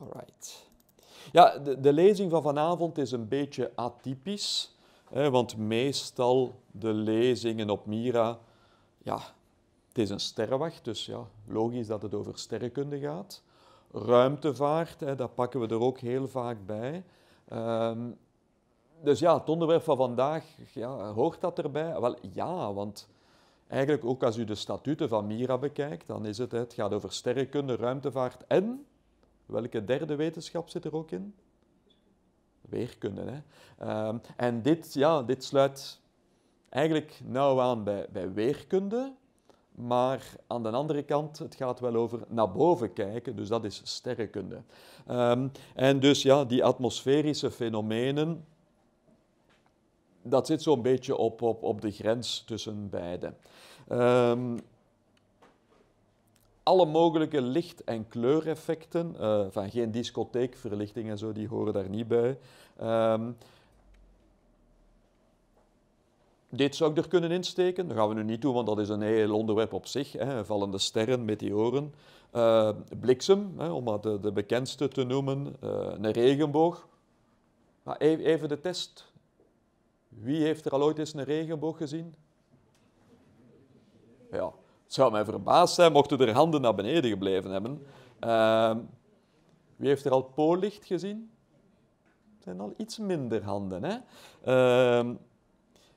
Alright. Ja, de, de, lezing van vanavond is een beetje atypisch, hè, want meestal de lezingen op Mira, ja, het is een sterrenwacht, dus ja, logisch dat het over sterrenkunde gaat. Ruimtevaart, hè, dat pakken we er ook heel vaak bij. Ehm, dus ja, het onderwerp van vandaag, ja, hoort dat erbij? Wel ja, want eigenlijk ook als u de statuten van Mira bekijkt, dan is het, hè, het gaat over sterrenkunde, ruimtevaart en Welke derde wetenschap zit er ook in? Weerkunde. Hè? Ehm, en dit, ja, dit sluit eigenlijk nauw aan bij, bij weerkunde. Maar aan de andere kant, het gaat wel over naar boven kijken, dus dat is sterrenkunde. Ehm, en dus ja, die atmosferische fenomenen, dat zit zo'n beetje op, op, op de grens tussen beide. Um, alle mogelijke licht- en kleureffecten. Eh, van geen discotheekverlichting en zo, die horen daar niet bij. Ehm, dit zou ik er kunnen insteken. Dat gaan we nu niet doen, want dat is een heel onderwerp op zich. Hè. Vallende sterren, meteoren, uh, bliksem, hè, om maar de, de, bekendste te noemen, eh, een regenboog. Maar e-, even de test. Wie heeft er al ooit eens een regenboog gezien? Ja, het zou mij verbaasd zijn mochten er handen naar beneden gebleven hebben. Ehm, wie heeft er al poollicht gezien? Er zijn al iets minder handen. Hè? Ehm,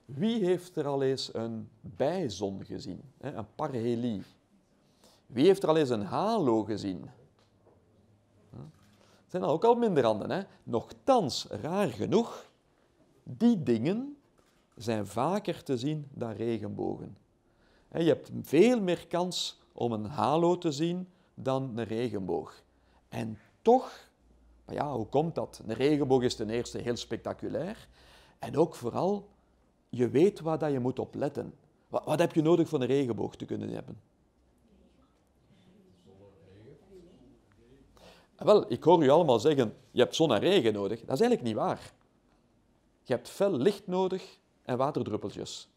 wie heeft er al eens een bijzon gezien? Hè? Een parhelie. Wie heeft er al eens een halo gezien? Hm? Er zijn ook al minder handen. Hè? Nochtans, raar genoeg, die dingen zijn vaker te zien dan regenbogen. Je hebt veel meer kans om een halo te zien dan een regenboog. En toch, ja, hoe komt dat? Een regenboog is ten eerste heel spectaculair. En ook vooral, je weet waar dat je moet op letten. Wat, wat heb je nodig voor een regenboog te kunnen hebben? Ah, wel, ik hoor u allemaal zeggen, je hebt zon en regen nodig. Dat is eigenlijk niet waar. Je hebt fel licht nodig en waterdruppeltjes.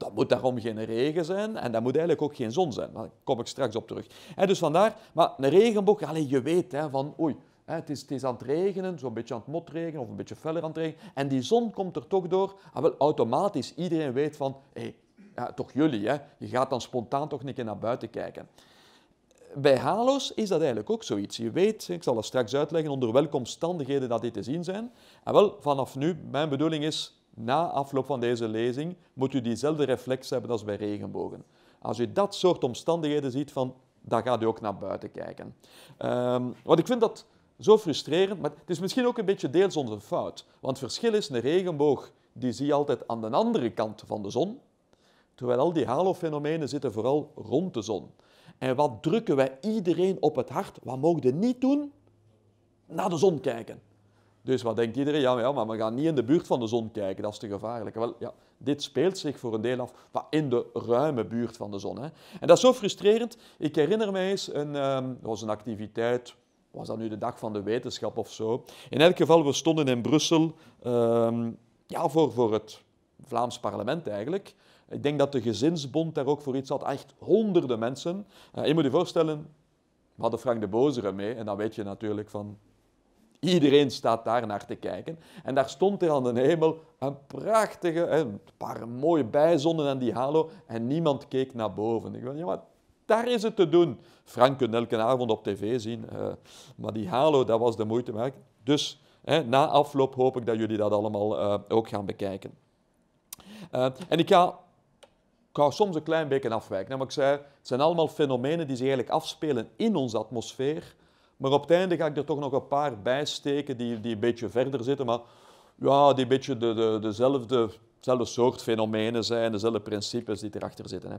Dat moet daarom geen regen zijn en dat moet eigenlijk ook geen zon zijn. Daar kom ik straks op terug. He, dus vandaar, maar een regenboog, allez, je weet van oei, het is, het is, aan het regenen, zo'n beetje aan het motregenen of een beetje feller aan het regenen. En die zon komt er toch door. Ah, wel, automatisch, iedereen weet van, hé, hey, ja, toch jullie, je gaat dan spontaan toch een keer naar buiten kijken. Bij halo's is dat eigenlijk ook zoiets. Je weet, ik zal dat straks uitleggen, onder welke omstandigheden dat dit te zien zijn. En ah, wel, vanaf nu, mijn bedoeling is, na afloop van deze lezing moet u diezelfde reflex hebben als bij regenbogen. Als u dat soort omstandigheden ziet, van, dan gaat u ook naar buiten kijken. Ehm, want ik vind dat zo frustrerend, maar het is misschien ook een beetje deels onze fout. Want het verschil is, een regenboog die zie je altijd aan de andere kant van de zon, terwijl al die halofenomenen zitten vooral rond de zon. En wat drukken wij iedereen op het hart? Wat mogen we niet doen? Naar de zon kijken. Dus wat denkt iedereen? Ja, ja, maar we gaan niet in de buurt van de zon kijken, dat is te gevaarlijk. Wel, ja, dit speelt zich voor een deel af maar in de ruime buurt van de zon. Hè. En dat is zo frustrerend. Ik herinner mij eens, een, ehm, was een activiteit, was dat nu de dag van de wetenschap of zo? In elk geval, we stonden in Brussel ehm, ja, voor, voor het Vlaams parlement eigenlijk. Ik denk dat de gezinsbond daar ook voor iets had. Echt honderden mensen. Eh, je moet je voorstellen, we hadden Frank de Bozere mee. En dan weet je natuurlijk van, Iedereen staat daar naar te kijken. En daar stond er aan de hemel een prachtige, een paar mooie bijzonnen aan die halo. En niemand keek naar boven. Ik dacht, ja, maar daar is het te doen. Frank kunt elke avond op tv zien. Eh, maar die halo, dat was de moeite waard. Dus na afloop hoop ik dat jullie dat allemaal eh, ook gaan bekijken. Eh, en ik ga ik ga soms een klein beetje afwijken. Maar ik zei, het zijn allemaal fenomenen die zich eigenlijk afspelen in onze atmosfeer, maar op het einde ga ik er toch nog een paar bij steken die, die een beetje verder zitten, maar ja, die een beetje de, de, dezelfde, dezelfde soort fenomenen zijn, dezelfde principes die erachter zitten. Hè.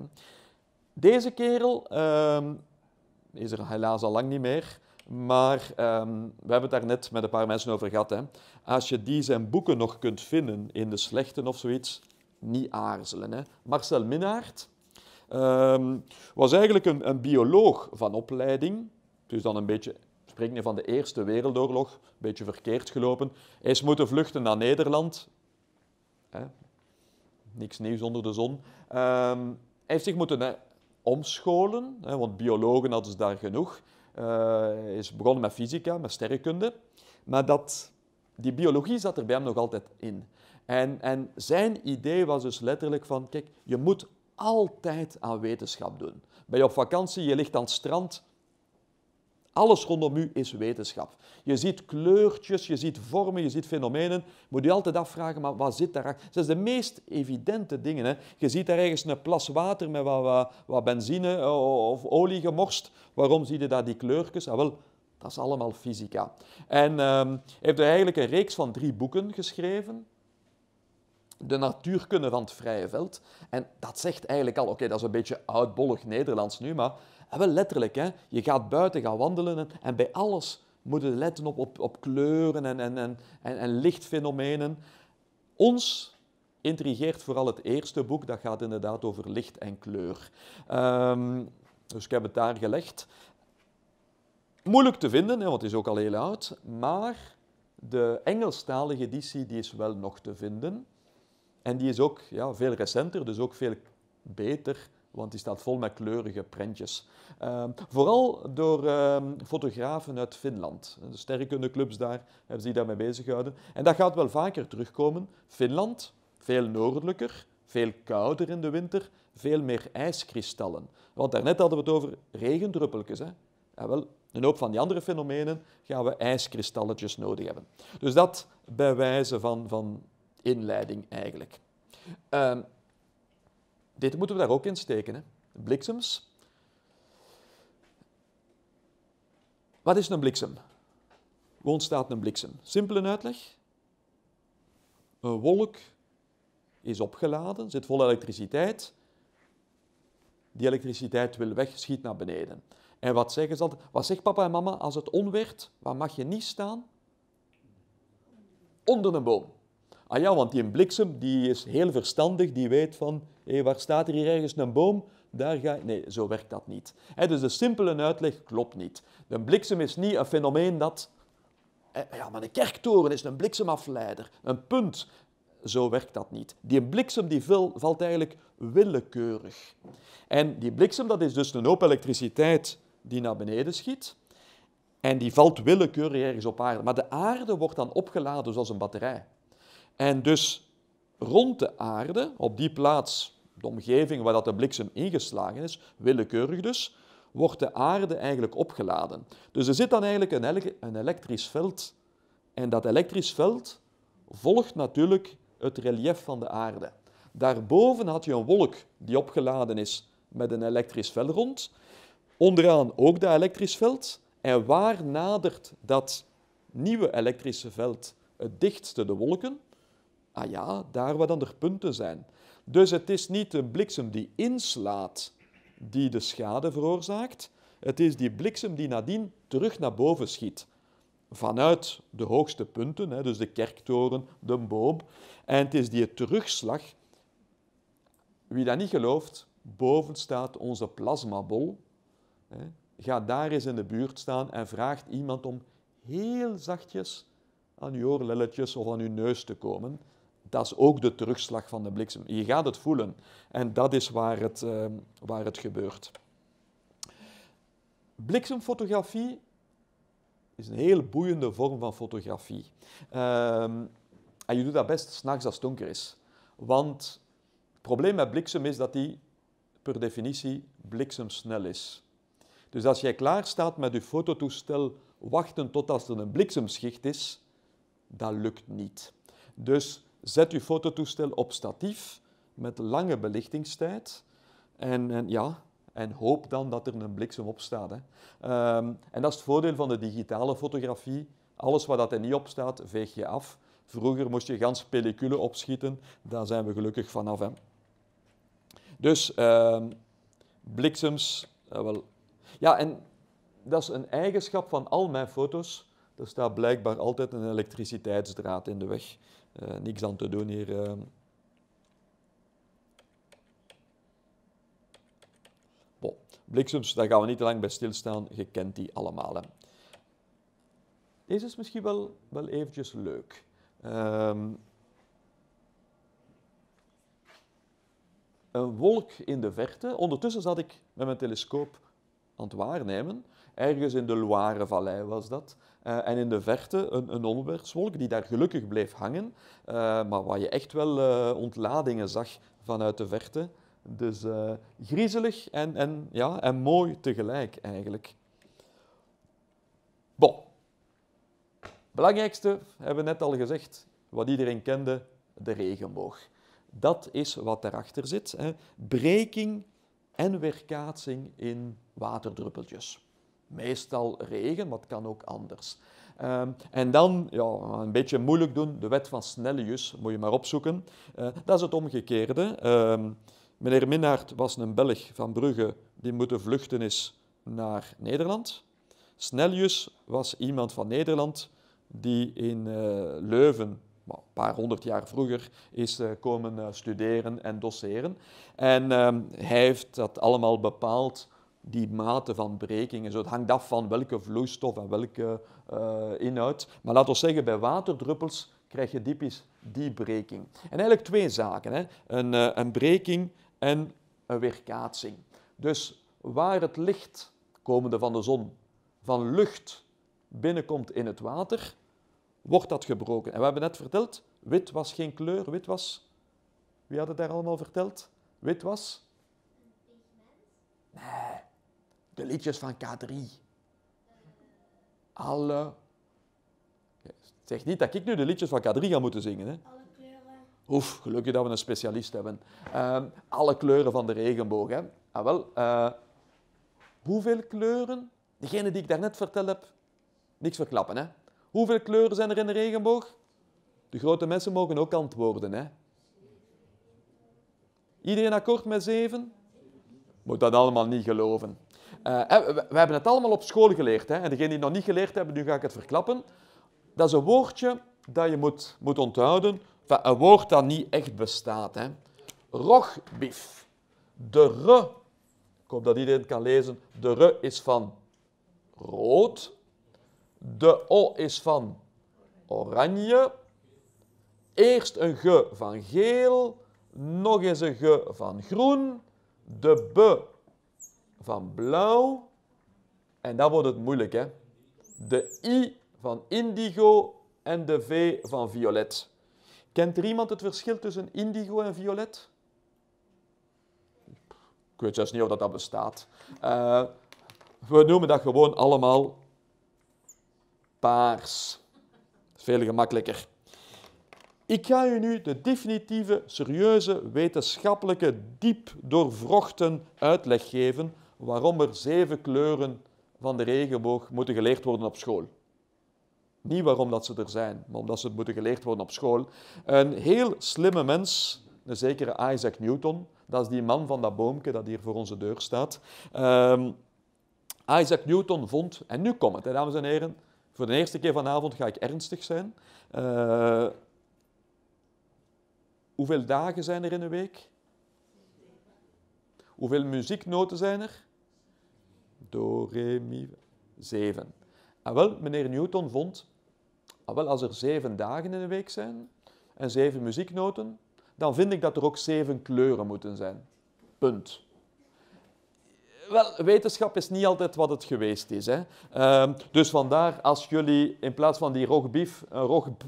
Deze kerel ehm, is er helaas al lang niet meer, maar ehm, we hebben het daar net met een paar mensen over gehad. Hè. Als je die zijn boeken nog kunt vinden in de slechten of zoiets, niet aarzelen. Hè. Marcel Minnaert ehm, was eigenlijk een, een bioloog van opleiding, dus dan een beetje van de Eerste Wereldoorlog, een beetje verkeerd gelopen. Hij is moeten vluchten naar Nederland. Hè? Niks nieuws onder de zon. hij ehm, heeft zich moeten hè, omscholen, hè, want biologen hadden ze daar genoeg. hij eh, is begonnen met fysica, met sterrenkunde. Maar dat, die biologie zat er bij hem nog altijd in. En, en zijn idee was dus letterlijk van, kijk, je moet altijd aan wetenschap doen. Ben je op vakantie, je ligt aan het strand, alles rondom u is wetenschap. Je ziet kleurtjes, je ziet vormen, je ziet fenomenen. Moet je altijd afvragen, maar wat zit daarachter? Dat zijn de meest evidente dingen. Hè. Je ziet daar ergens een plas water met wat, wat, benzine eh, of olie gemorst. Waarom zie je daar die kleurtjes? Ah, wel, dat is allemaal fysica. En um, heeft er eigenlijk een reeks van drie boeken geschreven. De natuurkunde van het vrije veld. En dat zegt eigenlijk al, oké, dat is een beetje uitbollig Nederlands nu, maar Ah, wel letterlijk, hè? je gaat buiten gaan wandelen en, bij alles moeten we letten op, op, kleuren en, en, en, en, lichtfenomenen. Ons intrigeert vooral het eerste boek, dat gaat inderdaad over licht en kleur. Ehm, dus ik heb het daar gelegd. Moeilijk te vinden, hè, want het is ook al heel oud, maar de Engelstalige editie die is wel nog te vinden. En die is ook ja, veel recenter, dus ook veel beter want die staat vol met kleurige prentjes. Ehm, vooral door ehm, fotografen uit Finland. De sterrenkundeclubs daar hebben zich daarmee bezig gehouden. En dat gaat wel vaker terugkomen. Finland, veel noordelijker, veel kouder in de winter, veel meer ijskristallen. Want daarnet hadden we het over regendruppeltjes. Hè? Ja, wel, een hoop van die andere fenomenen gaan we ijskristalletjes nodig hebben. Dus dat bij wijze van, van inleiding eigenlijk. Ehm, dit moeten we daar ook in steken. Hè? Bliksems. Wat is een bliksem? Hoe ontstaat een bliksem. Simpele uitleg. Een wolk is opgeladen, zit vol elektriciteit. Die elektriciteit wil weg, schiet naar beneden. En wat zeggen ze altijd? Wat zegt papa en mama als het onweert? Waar mag je niet staan? Onder een boom. Ah ja, want die bliksem die is heel verstandig, die weet van, hé, waar staat er hier ergens een boom? Daar ga ik... Nee, zo werkt dat niet. dus de simpele uitleg klopt niet. De bliksem is niet een fenomeen dat... Eh, ja, maar een kerktoren is een bliksemafleider, een punt. Zo werkt dat niet. Die bliksem die valt eigenlijk willekeurig. En die bliksem dat is dus een hoop elektriciteit die naar beneden schiet. En die valt willekeurig ergens op aarde. Maar de aarde wordt dan opgeladen zoals dus een batterij. En dus rond de aarde, op die plaats, de omgeving waar dat de bliksem ingeslagen is, willekeurig dus, wordt de aarde eigenlijk opgeladen. Dus er zit dan eigenlijk een, elektrisch veld. En dat elektrisch veld volgt natuurlijk het relief van de aarde. Daarboven had je een wolk die opgeladen is met een elektrisch veld rond. Onderaan ook dat elektrisch veld. En waar nadert dat nieuwe elektrische veld het dichtste de wolken? Ah ja, daar waar dan de punten zijn. Dus het is niet de bliksem die inslaat die de schade veroorzaakt. Het is die bliksem die nadien terug naar boven schiet. Vanuit de hoogste punten, dus de kerktoren, de boom. En het is die terugslag. Wie dat niet gelooft, boven staat onze plasmabol. Ga daar eens in de buurt staan en vraagt iemand om heel zachtjes aan je oorlelletjes of aan je neus te komen dat is ook de terugslag van de bliksem. Je gaat het voelen. En dat is waar het, uh, waar het gebeurt. Bliksemfotografie is een heel boeiende vorm van fotografie. Ehm, en je doet dat best s'nachts als het donker is. Want het probleem met bliksem is dat die per definitie bliksemsnel is. Dus als jij klaar staat met je fototoestel wachten tot als er een bliksemschicht is, dat lukt niet. Dus Zet uw fototoestel op statief met lange belichtingstijd. En, en ja, en hoop dan dat er een bliksem opstaat. Hè. Ehm, en dat is het voordeel van de digitale fotografie. Alles wat dat er niet opstaat, veeg je af. Vroeger moest je gans pellicule opschieten. Daar zijn we gelukkig vanaf. Hè. Dus ehm, bliksems, eh, wel. Ja, en dat is een eigenschap van al mijn foto's. Er staat blijkbaar altijd een elektriciteitsdraad in de weg. Eh, niks aan te doen hier. Uh. Bon. Bliksems, daar gaan we niet te lang bij stilstaan. Je kent die allemaal. Hè. Deze is misschien wel, wel eventjes leuk. Ehm, een wolk in de verte. Ondertussen zat ik met mijn telescoop aan het waarnemen. Ergens in de Loire-vallei was dat. Eh, en in de verte een, een onweerswolk die daar gelukkig bleef hangen, eh, maar waar je echt wel eh, ontladingen zag vanuit de verte. Dus griezelig en, en, ja, en mooi tegelijk eigenlijk. Bon. Belangrijkste, hebben we net al gezegd, wat iedereen kende, de regenboog. Dat is wat daarachter zit. Hè. Breking en weerkaatsing in waterdruppeltjes meestal regen, maar het kan ook anders. Ehm, en dan, ja, een beetje moeilijk doen, de wet van Snellius, moet je maar opzoeken. Eh, dat is het omgekeerde. Ehm, meneer Minnaert was een Belg van Brugge die moeten vluchten is naar Nederland. Snellius was iemand van Nederland die in eh, Leuven een paar honderd jaar vroeger is eh, komen studeren en doseren. En ehm, hij heeft dat allemaal bepaald die mate van breking zo. Het hangt af van welke vloeistof en welke eh, inhoud. Maar laten we zeggen, bij waterdruppels krijg je typisch die breking. En eigenlijk twee zaken, hè? Een, eh, een breking en een weerkaatsing. Dus waar het licht, komende van de zon, van lucht binnenkomt in het water, wordt dat gebroken. En we hebben net verteld, wit was geen kleur, wit was... Wie had het daar allemaal verteld? Wit was... Nee, de liedjes van K3. Alle. Zeg niet dat ik nu de liedjes van K3 ga moeten zingen. Hè? Alle kleuren. Oef, gelukkig dat we een specialist hebben. Ehm, alle kleuren van de regenboog. Hè? Ah, wel, eh, hoeveel kleuren? Degene die ik daarnet verteld heb, niks verklappen. Hè? Hoeveel kleuren zijn er in de regenboog? De grote mensen mogen ook antwoorden. Hè? Iedereen akkoord met zeven? Moet dat allemaal niet geloven. Eh, eh, we, hebben het allemaal op school geleerd. Hè? En degenen die het nog niet geleerd hebben, nu ga ik het verklappen. Dat is een woordje dat je moet, moet onthouden. Enfin, een woord dat niet echt bestaat. Hè? Rogbief. De re. Ik hoop dat iedereen het kan lezen. De re is van rood. De o is van oranje. Eerst een ge van geel. Nog eens een ge van groen. De B van blauw. En dat wordt het moeilijk, hè? De I van indigo en de V van violet. Kent er iemand het verschil tussen indigo en violet? Ik weet juist niet of dat, bestaat. Eh, we noemen dat gewoon allemaal paars. Veel gemakkelijker. Ik ga u nu de definitieve, serieuze, wetenschappelijke, diep doorvrochten uitleg geven waarom er zeven kleuren van de regenboog moeten geleerd worden op school. Niet waarom dat ze er zijn, maar omdat ze het moeten geleerd worden op school. Een heel slimme mens, een zekere Isaac Newton, dat is die man van dat boomke dat hier voor onze deur staat. Ehm, Isaac Newton vond, en nu komt het, hè, dames en heren, voor de eerste keer vanavond ga ik ernstig zijn. Eh, hoeveel dagen zijn er in een week? Hoeveel muzieknoten zijn er? do, re, mi, zeven. En ah, wel, meneer Newton vond, ah, wel, als er zeven dagen in de week zijn en zeven muzieknoten, dan vind ik dat er ook zeven kleuren moeten zijn. Punt. Wel, wetenschap is niet altijd wat het geweest is. Hè. Ehm, dus vandaar, als jullie in plaats van die rogbief een rogp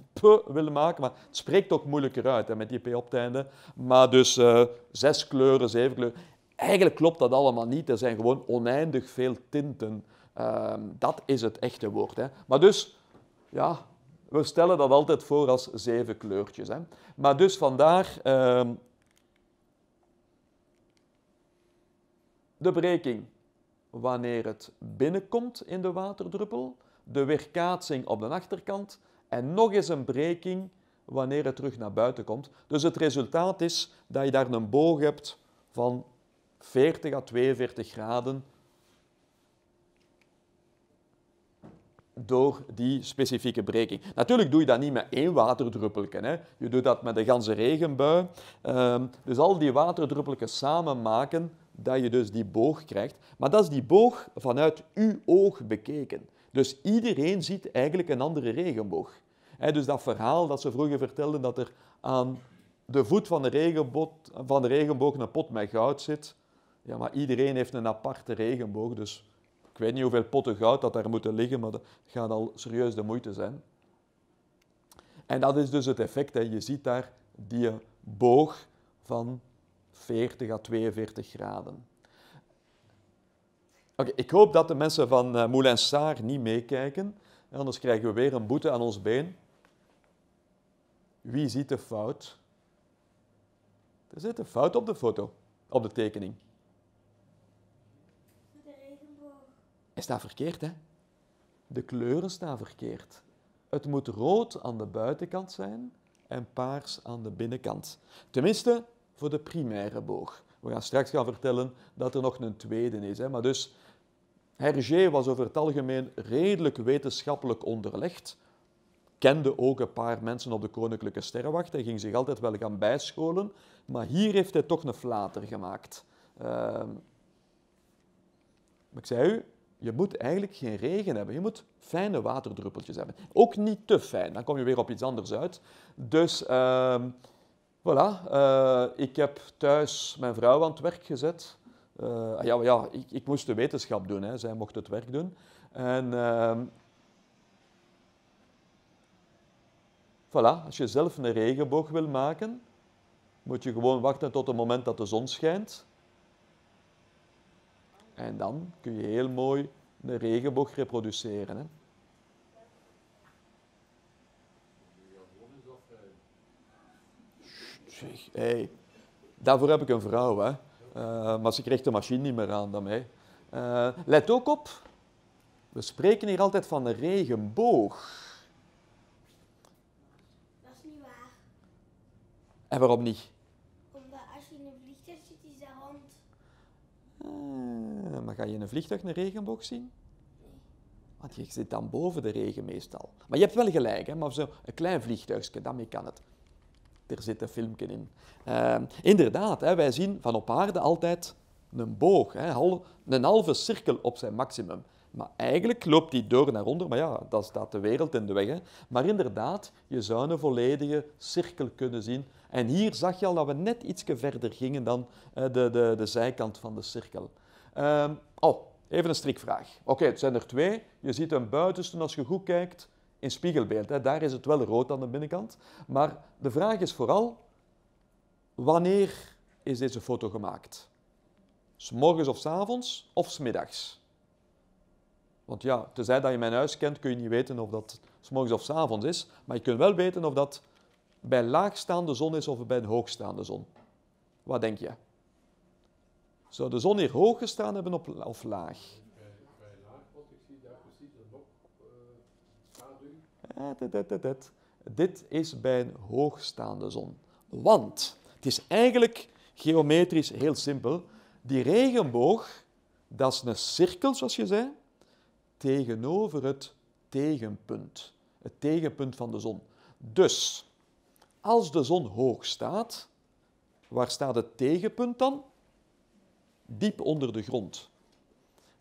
willen maken, maar het spreekt ook moeilijker uit hè, met die p op het einde, maar dus eh, zes kleuren, zeven kleuren. Eigenlijk klopt dat allemaal niet. Er zijn gewoon oneindig veel tinten. Ehm, dat is het echte woord. Hè. Maar dus, ja, we stellen dat altijd voor als zeven kleurtjes. Hè. Maar dus vandaar ehm, de breking wanneer het binnenkomt in de waterdruppel, de weerkaatsing op de achterkant en nog eens een breking wanneer het terug naar buiten komt. Dus het resultaat is dat je daar een boog hebt van 40 à 42 graden door die specifieke breking. Natuurlijk doe je dat niet met één waterdruppeltje. Hè. Je doet dat met de ganse regenbui. Ehm, dus al die waterdruppeltjes samen maken dat je dus die boog krijgt. Maar dat is die boog vanuit uw oog bekeken. Dus iedereen ziet eigenlijk een andere regenboog. dus dat verhaal dat ze vroeger vertelden dat er aan de voet van de, van de regenboog een pot met goud zit, ja, maar iedereen heeft een aparte regenboog, dus ik weet niet hoeveel potten goud dat daar moeten liggen, maar dat gaat al serieus de moeite zijn. En dat is dus het effect. Hè. Je ziet daar die boog van 40 à 42 graden. Oké, ik hoop dat de mensen van eh, Moulin Saar niet meekijken, anders krijgen we weer een boete aan ons been. Wie ziet de fout? Er zit een fout op de foto, op de tekening. Hij staat verkeerd, hè? De kleuren staan verkeerd. Het moet rood aan de buitenkant zijn en paars aan de binnenkant. Tenminste, voor de primaire boog. We gaan straks gaan vertellen dat er nog een tweede is. Hè? Maar dus, Hergé was over het algemeen redelijk wetenschappelijk onderlegd. Kende ook een paar mensen op de Koninklijke Sterrenwacht. Hij ging zich altijd wel gaan bijscholen. Maar hier heeft hij toch een flater gemaakt. Ehm, ik zei u, je moet eigenlijk geen regen hebben. Je moet fijne waterdruppeltjes hebben. Ook niet te fijn, dan kom je weer op iets anders uit. Dus uh, voilà, eh, ik heb thuis mijn vrouw aan het werk gezet. Uh, ja, ja ik, ik, moest de wetenschap doen, hè. zij mocht het werk doen. En ehm, voilà, als je zelf een regenboog wil maken, moet je gewoon wachten tot het moment dat de zon schijnt. En dan kun je heel mooi een regenboog reproduceren. Hè? Hey, daarvoor heb ik een vrouw, hè. Eh, maar ze krijgt de machine niet meer aan dan mij. Eh, let ook op, we spreken hier altijd van een regenboog. Dat is niet waar. En waarom niet? Eh, maar ga je in een vliegtuig een regenboog zien? Want je zit dan boven de regen meestal. Maar je hebt wel gelijk, hè? maar een klein vliegtuigje, daarmee kan het. Er zit een filmpje in. Eh, inderdaad, hè, wij zien van op aarde altijd een boog, hè, een halve cirkel op zijn maximum. Maar eigenlijk loopt die door naar onder, maar ja, dan staat de wereld in de weg. Hè. Maar inderdaad, je zou een volledige cirkel kunnen zien. En hier zag je al dat we net iets verder gingen dan eh, de, de, de zijkant van de cirkel. Ehm, oh, even een strikvraag. Oké, het zijn er twee. Je ziet een buitenste als je goed kijkt in spiegelbeeld. Hè. Daar is het wel rood aan de binnenkant. Maar de vraag is vooral, wanneer is deze foto gemaakt? S morgens of s avonds of 'smiddags? Want ja, tenzij dat je mijn huis kent, kun je niet weten of dat s'morgens morgens of 'savonds avonds is. Maar je kunt wel weten of dat bij laagstaande zon is of bij een hoogstaande zon. Wat denk je? Zou de zon hier hoog gestaan hebben op, of laag? ik zie precies een bok dat, Dit is bij een hoogstaande zon. Want het is eigenlijk geometrisch heel simpel. Die regenboog, dat is een cirkel, zoals je zei, tegenover het tegenpunt. Het tegenpunt van de zon. Dus, als de zon hoog staat, waar staat het tegenpunt dan? diep onder de grond.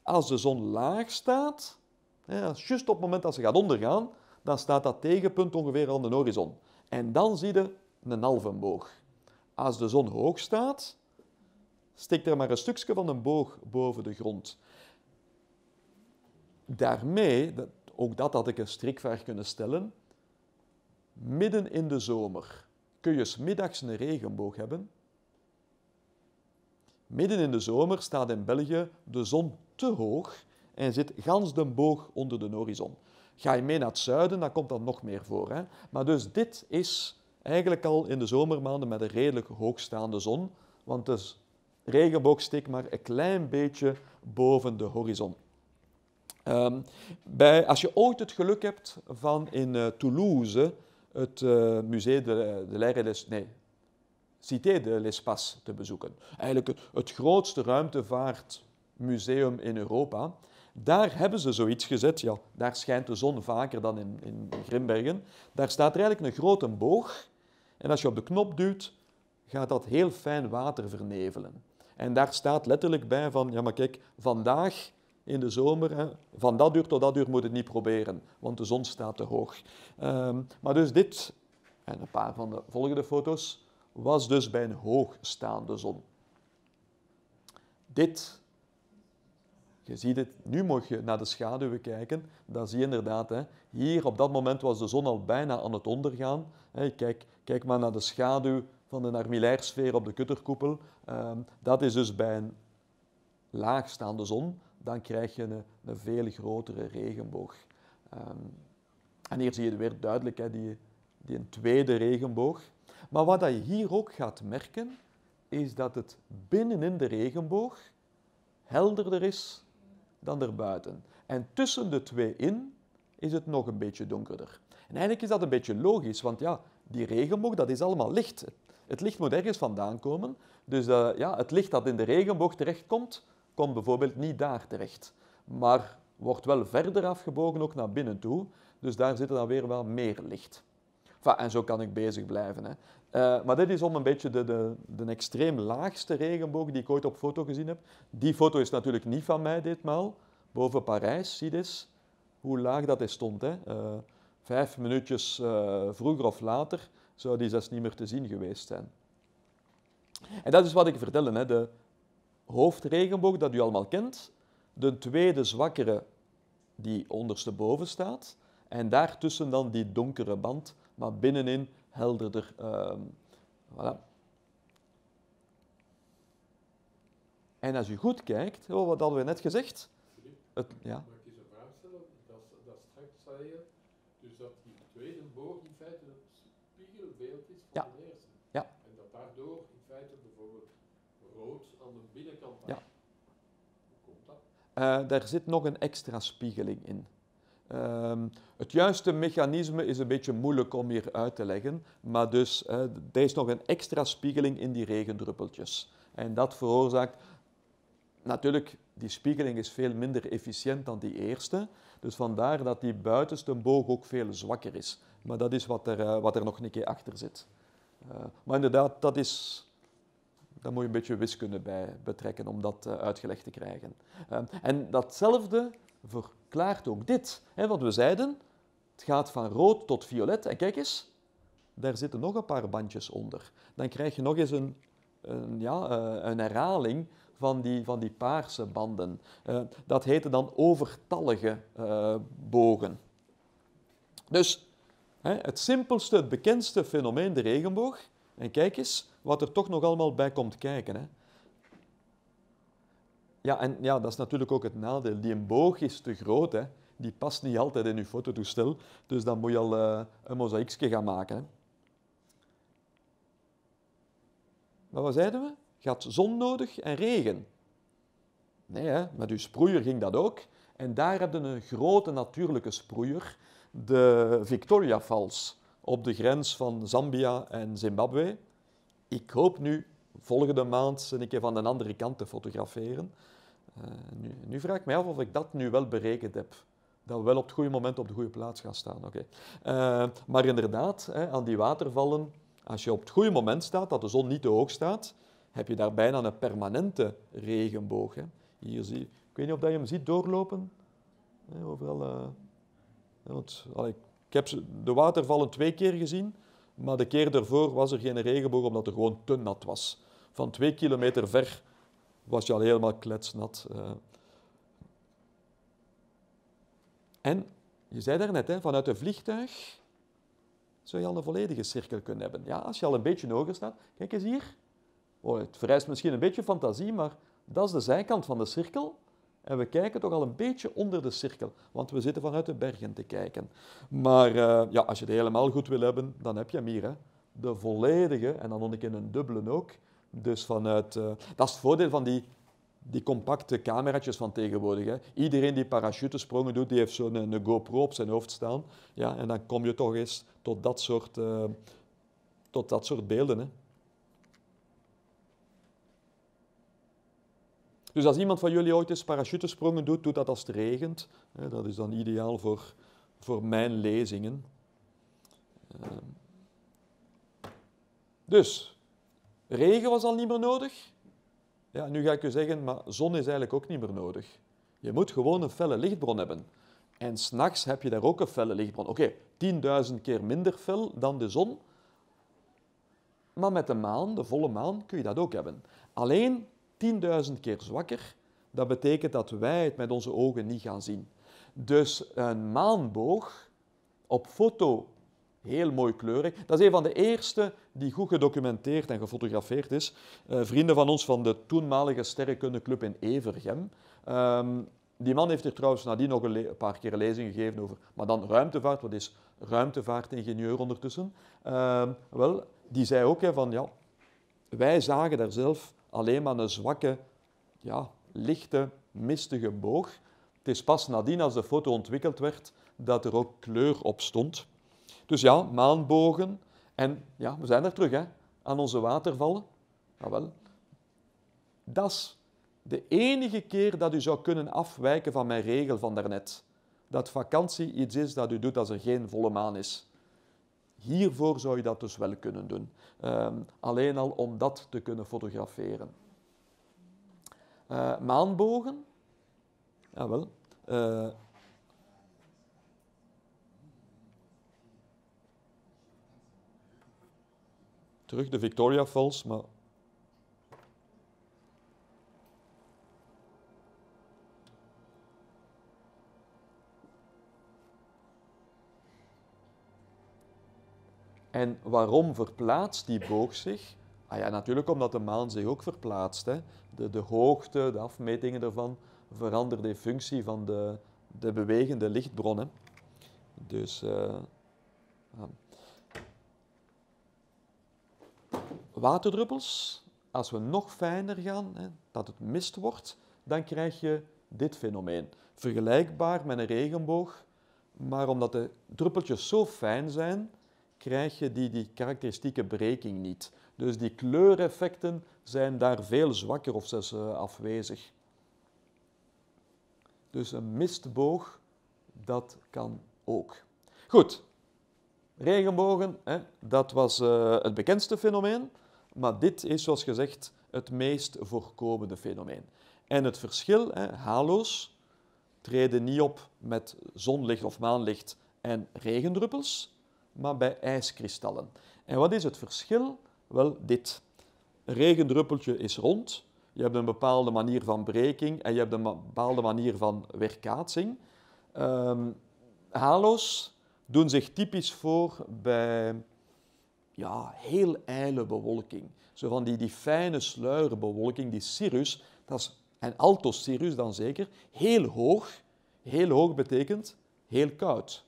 Als de zon laag staat, juist op het moment dat ze gaat ondergaan, dan staat dat tegenpunt ongeveer aan de horizon. En dan zie je een halve boog. Als de zon hoog staat, steekt er maar een stukje van een boog boven de grond. Daarmee, ook dat had ik een strikvraag kunnen stellen, midden in de zomer kun je smiddags een regenboog hebben Midden in de zomer staat in België de zon te hoog en zit gans de boog onder de horizon. Ga je mee naar het zuiden, dan komt dat nog meer voor. Hè? Maar dus dit is eigenlijk al in de zomermaanden met een redelijk hoogstaande zon, want de regenboog steekt maar een klein beetje boven de horizon. Ehm, bij, als je ooit het geluk hebt van in eh, Toulouse het uh, de, de des... Nee, Cité de l'Espace te bezoeken. Eigenlijk het grootste ruimtevaartmuseum in Europa. Daar hebben ze zoiets gezet. Ja, daar schijnt de zon vaker dan in, in Grimbergen. Daar staat er eigenlijk een grote boog. En als je op de knop duwt, gaat dat heel fijn water vernevelen. En daar staat letterlijk bij van, ja maar kijk, vandaag in de zomer, hè, van dat uur tot dat uur moet het niet proberen, want de zon staat te hoog. Ehm, maar dus dit, en een paar van de volgende foto's, was dus bij een hoogstaande zon. Dit, je ziet het, nu mocht je naar de schaduw kijken, dan zie je inderdaad, hè, hier op dat moment was de zon al bijna aan het ondergaan. kijk, kijk maar naar de schaduw van de armillairsfeer op de kutterkoepel. Ehm, dat is dus bij een laagstaande zon, dan krijg je een, een veel grotere regenboog. Ehm, en hier zie je weer duidelijk hè, die, die een tweede regenboog. Maar wat je hier ook gaat merken, is dat het binnenin de regenboog helderder is dan erbuiten. En tussen de twee in is het nog een beetje donkerder. En eigenlijk is dat een beetje logisch, want ja, die regenboog, dat is allemaal licht. Het licht moet ergens vandaan komen. Dus eh, ja, het licht dat in de regenboog terechtkomt, komt bijvoorbeeld niet daar terecht. Maar wordt wel verder afgebogen, ook naar binnen toe. Dus daar zit dan weer wel meer licht en zo kan ik bezig blijven. Hè. Eh, maar dit is om een beetje de, de, de extreem laagste regenboog die ik ooit op foto gezien heb. Die foto is natuurlijk niet van mij ditmaal. Boven Parijs, zie dit hoe laag dat is stond. Hè. Eh, vijf minuutjes eh, vroeger of later zou die zes niet meer te zien geweest zijn. En dat is wat ik vertelde. Hè. De hoofdregenboog dat u allemaal kent. De tweede zwakkere die ondersteboven staat. En daartussen dan die donkere band maar binnenin helderder. Ehm, voilà. En als u goed kijkt, oh, wat hadden we net gezegd? Het, ja. Mag ik is een vraag stellen? Dat, dat straks zei je, dus dat die tweede boog in feite een spiegelbeeld is van ja. de eerste. Ja. En dat daardoor in feite bijvoorbeeld rood aan de binnenkant hangt. Ja. Hoe komt dat? Uh, daar zit nog een extra spiegeling in. Ehm, het juiste mechanisme is een beetje moeilijk om hier uit te leggen, maar dus uh, er is nog een extra spiegeling in die regendruppeltjes. En dat veroorzaakt natuurlijk, die spiegeling is veel minder efficiënt dan die eerste, dus vandaar dat die buitenste boog ook veel zwakker is. Maar dat is wat er, eh, wat er nog een keer achter zit. Eh, maar inderdaad, dat is, daar moet je een beetje wiskunde bij betrekken om dat eh, uitgelegd te krijgen. Ehm, en datzelfde verklaart ook dit. He, wat we zeiden, het gaat van rood tot violet. En kijk eens, daar zitten nog een paar bandjes onder. Dan krijg je nog eens een, een ja, eh, een herhaling van die, van die paarse banden. Eh, dat heten dan overtallige eh, bogen. Dus het simpelste, het bekendste fenomeen, de regenboog. En kijk eens wat er toch nog allemaal bij komt kijken. Ja, en ja, dat is natuurlijk ook het nadeel. Die boog is te groot, hè. Die past niet altijd in je fototoestel. Dus dan moet je al eh, een mozaïekje gaan maken. Maar wat zeiden we? Gaat zon nodig en regen? Nee, hè? met uw sproeier ging dat ook. En daar hebben een grote natuurlijke sproeier, de Victoria Falls, op de grens van Zambia en Zimbabwe. Ik hoop nu volgende maand een keer van de andere kant te fotograferen. Eh, nu, nu, vraag ik mij af of ik dat nu wel berekend heb. Dat we wel op het goede moment op de goede plaats gaan staan. Oké. Eh, maar inderdaad, hè, aan die watervallen, als je op het goede moment staat, dat de zon niet te hoog staat, heb je daar bijna een permanente regenboog. Hè. Hier zie ik weet niet of je hem ziet doorlopen. Nee, overal. Eh, want, ik heb de watervallen twee keer gezien, maar de keer daarvoor was er geen regenboog omdat er gewoon te nat was. Van twee kilometer ver was je al helemaal kletsnat. Eh. En je zei daarnet, vanuit een vliegtuig zou je al een volledige cirkel kunnen hebben. Ja, als je al een beetje hoger staat, kijk eens hier. Oh, het vereist misschien een beetje fantasie, maar dat is de zijkant van de cirkel. En we kijken toch al een beetje onder de cirkel, want we zitten vanuit de bergen te kijken. Maar eh, ja, als je het helemaal goed wil hebben, dan heb je hem hier. Hè. De volledige, en dan noem ik in een dubbele ook, dus vanuit, eh, dat is het voordeel van die, die compacte cameraatjes van tegenwoordig. Hè. Iedereen die parachutesprongen doet, die heeft zo'n een, eh, een, GoPro op zijn hoofd staan. Ja, en dan kom je toch eens tot dat soort, eh, tot dat soort beelden. Hè. Dus als iemand van jullie ooit eens parachutesprongen doet, doet dat als het regent. Dat is dan ideaal voor, voor mijn lezingen. Ehm. Dus, Regen was al niet meer nodig. Ja, nu ga ik u zeggen, maar zon is eigenlijk ook niet meer nodig. Je moet gewoon een felle lichtbron hebben. En s'nachts heb je daar ook een felle lichtbron. Oké, okay, 10.000 keer minder fel dan de zon. Maar met de maan, de volle maan, kun je dat ook hebben. Alleen 10.000 keer zwakker, dat betekent dat wij het met onze ogen niet gaan zien. Dus een maanboog op foto Heel mooi kleurig. Dat is een van de eerste die goed gedocumenteerd en gefotografeerd is. Eh, vrienden van ons van de toenmalige Sterrenkundeclub in Evergem. Ehm, die man heeft er trouwens nadien nog een, paar keer lezingen gegeven over, maar dan ruimtevaart, wat is ruimtevaartingenieur ondertussen? Ehm, wel, die zei ook hè, van ja, wij zagen daar zelf alleen maar een zwakke, ja, lichte, mistige boog. Het is pas nadien, als de foto ontwikkeld werd, dat er ook kleur op stond. Dus ja, maanbogen. En ja, we zijn er terug, hè? aan onze watervallen. Jawel. Dat is de enige keer dat u zou kunnen afwijken van mijn regel van daarnet. Dat vakantie iets is dat u doet als er geen volle maan is. Hiervoor zou je dat dus wel kunnen doen. Ehm, alleen al om dat te kunnen fotograferen. Eh, maanbogen? Jawel. Uh, terug de Victoria Falls, maar... En waarom verplaatst die boog zich? Ah ja, natuurlijk omdat de maan zich ook verplaatst. Hè. De, de hoogte, de afmetingen ervan veranderen in functie van de, de bewegende lichtbronnen. Dus... Eh, waterdruppels. Als we nog fijner gaan, hè, dat het mist wordt, dan krijg je dit fenomeen. Vergelijkbaar met een regenboog, maar omdat de druppeltjes zo fijn zijn, krijg je die, die karakteristieke breking niet. Dus die kleureffecten zijn daar veel zwakker of zelfs eh, afwezig. Dus een mistboog, dat kan ook. Goed, regenbogen, hè, dat was eh, het bekendste fenomeen. Maar dit is, zoals gezegd, het meest voorkomende fenomeen. En het verschil, hè, halo's, treden niet op met zonlicht of maanlicht en regendruppels, maar bij ijskristallen. En wat is het verschil? Wel dit. Een regendruppeltje is rond, je hebt een bepaalde manier van breking en je hebt een bepaalde manier van weerkaatsing. Um, halo's doen zich typisch voor bij ja, heel ijle bewolking. Zo van die, die fijne sluierbewolking, die cirrus, dat is, en altocirrus dan zeker, heel hoog. Heel hoog betekent heel koud.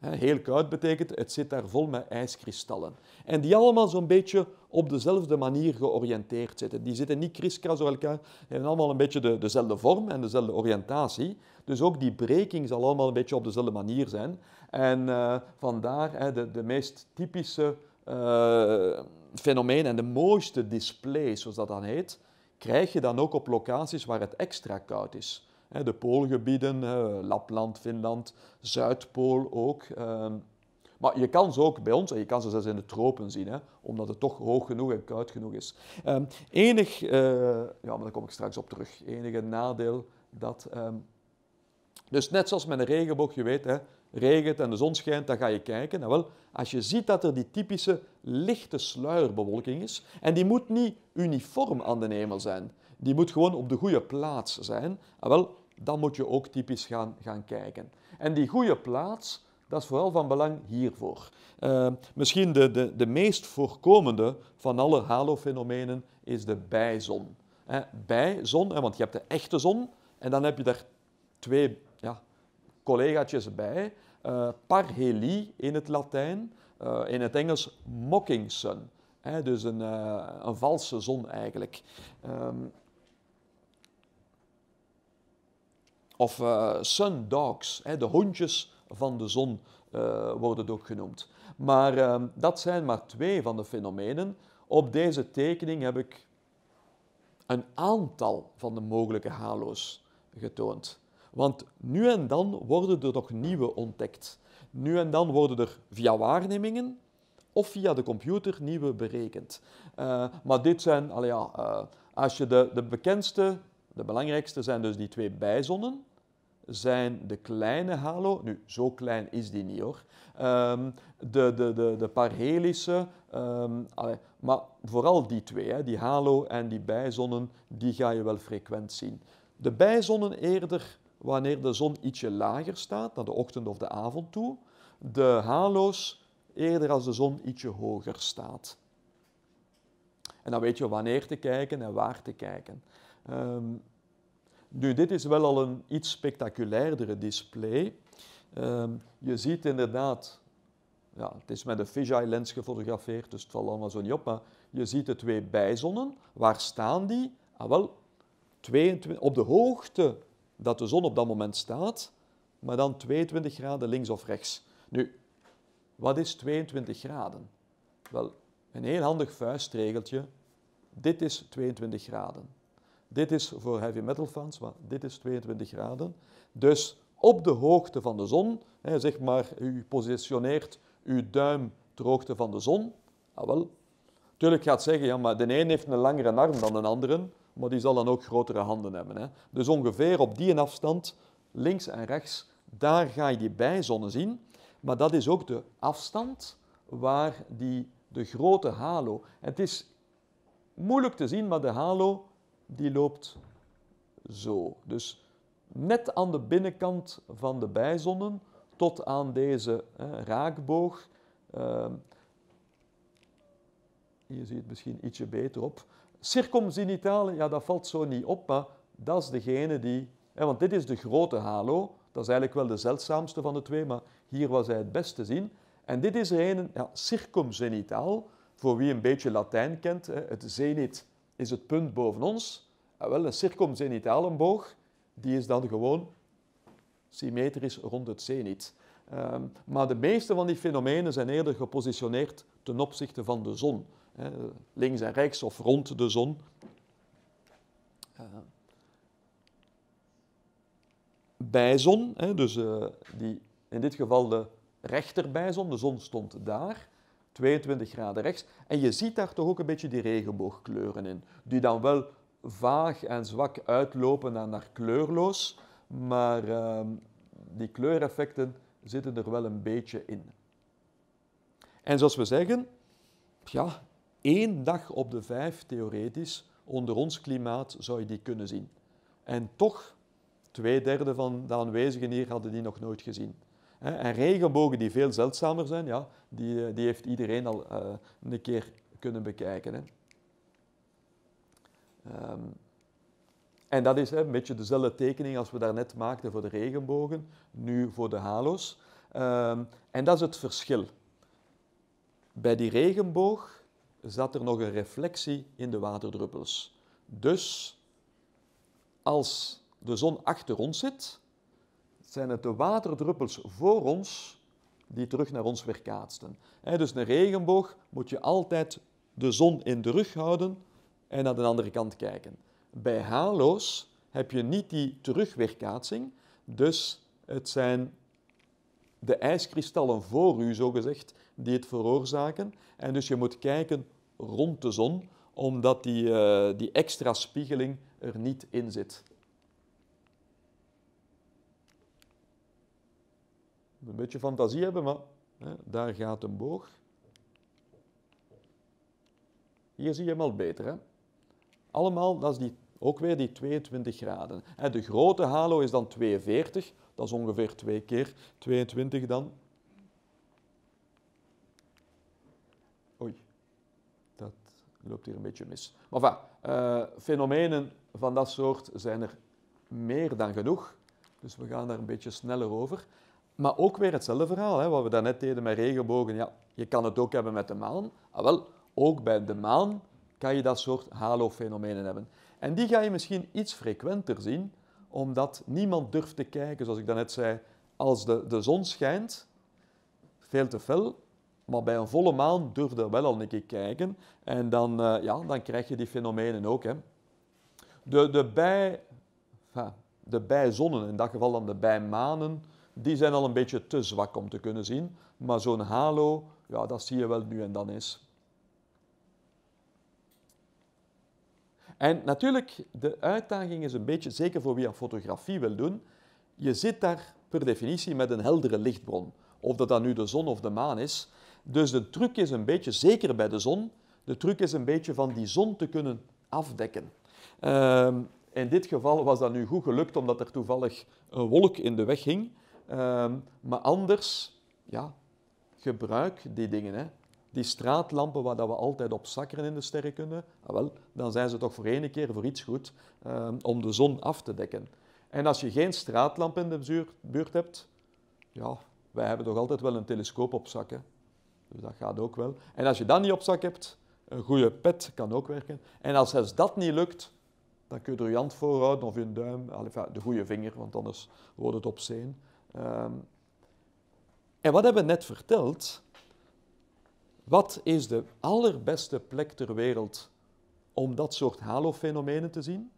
Heel koud betekent het zit daar vol met ijskristallen. En die allemaal zo'n beetje op dezelfde manier georiënteerd zitten. Die zitten niet kriskras door elkaar, hebben allemaal een beetje de, dezelfde vorm en dezelfde oriëntatie. Dus ook die breking zal allemaal een beetje op dezelfde manier zijn. En eh, vandaar de, de meest typische eh, fenomeen en de mooiste displays, zoals dat dan heet, krijg je dan ook op locaties waar het extra koud is. De poolgebieden, Lapland, Finland, Zuidpool ook. Ehm, maar je kan ze ook bij ons, en je kan ze zelfs in de tropen zien, hè, omdat het toch hoog genoeg en koud genoeg is. Um, enig, eh, ja, maar daar kom ik straks op terug, enige nadeel dat... Ehm, dus net zoals met een regenboog, je weet, hè, regent en de zon schijnt, dan ga je kijken. Nou wel, als je ziet dat er die typische lichte sluierbewolking is, en die moet niet uniform aan de hemel zijn, die moet gewoon op de goede plaats zijn, nou wel, dan moet je ook typisch gaan, gaan kijken. En die goede plaats, dat is vooral van belang hiervoor. Eh, misschien de, de, de meest voorkomende van alle halofenomenen is de bijzon. Eh, bijzon, want je hebt de echte zon en dan heb je daar twee collegaatjes bij. Uh, parhelie in het Latijn, eh, in het Engels mocking sun. Hè, dus een, eh, een, valse zon eigenlijk. Ehm, of sun dogs, hè, de hondjes van de zon worden ook genoemd. Maar ehm, dat zijn maar twee van de fenomenen. Op deze tekening heb ik een aantal van de mogelijke halo's getoond. Want nu en dan worden er nog nieuwe ontdekt. Nu en dan worden er via waarnemingen of via de computer nieuwe berekend. Eh, maar dit zijn, al ja, eh, als je de, de bekendste, de belangrijkste zijn dus die twee bijzonnen, zijn de kleine halo, nu zo klein is die niet hoor, ehm, de, de, de, de parhelische, ehm, maar vooral die twee, hè, die halo en die bijzonnen, die ga je wel frequent zien. De bijzonnen eerder wanneer de zon ietsje lager staat, naar de ochtend of de avond toe, de halo's eerder als de zon ietsje hoger staat. En dan weet je wanneer te kijken en waar te kijken. Um, nu, dit is wel al een iets spectaculairdere display. Ehm, je ziet inderdaad, ja, het is met een fisheye lens gefotografeerd, dus het valt allemaal zo niet op, maar je ziet de twee bijzonnen. Waar staan die? Ah, wel, 22, op de hoogte dat de zon op dat moment staat, maar dan 22 graden links of rechts. Nu, wat is 22 graden? Wel, een heel handig vuistregeltje. Dit is 22 graden. Dit is voor heavy metal fans, maar dit is 22 graden. Dus op de hoogte van de zon, zeg maar, u positioneert uw duim ter hoogte van de zon. Ah, wel. Tuurlijk gaat zeggen, ja, maar de een heeft een langere arm dan de andere maar die zal dan ook grotere handen hebben. Hè. Dus ongeveer op die afstand, links en rechts, daar ga je die bijzonnen zien. Maar dat is ook de afstand waar die, de grote halo... Het is moeilijk te zien, maar de halo die loopt zo. Dus net aan de binnenkant van de bijzonnen tot aan deze hè, raakboog. Ehm, hier zie je het misschien ietsje beter op. Circumzenitaal, ja, dat valt zo niet op, maar dat is degene die... Hè, want dit is de grote halo, dat is eigenlijk wel de zeldzaamste van de twee, maar hier was hij het best te zien. En dit is er een, ja, circumzenitaal, voor wie een beetje Latijn kent. Hè, het zenit is het punt boven ons. Ah, wel, een circumzenitale boog, die is dan gewoon symmetrisch rond het zenit. Ehm, maar de meeste van die fenomenen zijn eerder gepositioneerd ten opzichte van de zon links en rechts of rond de zon. Eh, bijzon, dus eh, die, in dit geval de rechterbijzon, de zon stond daar, 22 graden rechts. En je ziet daar toch ook een beetje die regenboogkleuren in, die dan wel vaag en zwak uitlopen naar kleurloos, maar ehm, die kleureffecten zitten er wel een beetje in. En zoals we zeggen, ja, Eén dag op de vijf, theoretisch, onder ons klimaat zou je die kunnen zien. En toch, twee derde van de aanwezigen hier hadden die nog nooit gezien. En regenbogen die veel zeldzamer zijn, ja, die, eh, die heeft iedereen al eh, een keer kunnen bekijken. Hè. Ehm, en dat is hè, een beetje dezelfde tekening als we daarnet maakten voor de regenbogen, nu voor de halo's. Ehm, en dat is het verschil. Bij die regenboog zat er nog een reflectie in de waterdruppels. Dus als de zon achter ons zit, zijn het de waterdruppels voor ons die terug naar ons weerkaatsten. dus een regenboog moet je altijd de zon in de rug houden en naar de andere kant kijken. Bij halo's heb je niet die terugweerkaatsing, dus het zijn de ijskristallen voor u, zogezegd, die het veroorzaken. En dus je moet kijken rond de zon, omdat die, eh, die extra spiegeling er niet in zit. Een beetje fantasie hebben, maar hè, daar gaat een boog. Hier zie je hem al beter. Hè? Allemaal, dat is die, ook weer die 22 graden. de grote halo is dan 42, dat is ongeveer twee keer 22 dan. loopt hier een beetje mis. Maar enfin, eh, fenomenen van dat soort zijn er meer dan genoeg. Dus we gaan daar een beetje sneller over. Maar ook weer hetzelfde verhaal, hè, wat we daarnet deden met regenbogen. Ja, je kan het ook hebben met de maan. Ah, wel, ook bij de maan kan je dat soort halo-fenomenen hebben. En die ga je misschien iets frequenter zien, omdat niemand durft te kijken, zoals ik daarnet zei, als de, de zon schijnt, veel te fel, maar bij een volle maan durf er wel al een keer kijken. En dan, eh, ja, dan krijg je die fenomenen ook. Hè. De, de, bij, de bijzonnen, in dat geval dan de bijmanen, die zijn al een beetje te zwak om te kunnen zien. Maar zo'n halo, ja, dat zie je wel nu en dan eens. En natuurlijk, de uitdaging is een beetje, zeker voor wie aan fotografie wil doen, je zit daar per definitie met een heldere lichtbron. Of dat dan nu de zon of de maan is, dus de truc is een beetje, zeker bij de zon, de truc is een beetje van die zon te kunnen afdekken. Ehm, in dit geval was dat nu goed gelukt omdat er toevallig een wolk in de weg hing. Ehm, maar anders, ja, gebruik die dingen. Hè. Die straatlampen waar dat we altijd op zakken in de sterren kunnen, ah, wel, dan zijn ze toch voor één keer voor iets goed ehm, om de zon af te dekken. En als je geen straatlamp in de buurt hebt, ja, wij hebben toch altijd wel een telescoop op zakken. Dus dat gaat ook wel. En als je dat niet op zak hebt, een goede pet kan ook werken. En als dat niet lukt, dan kun je er je hand voor houden of je duim, de goede vinger, want anders wordt het opzien. Um, ehm, en wat hebben we net verteld? Wat is de allerbeste plek ter wereld om dat soort halofenomenen te zien?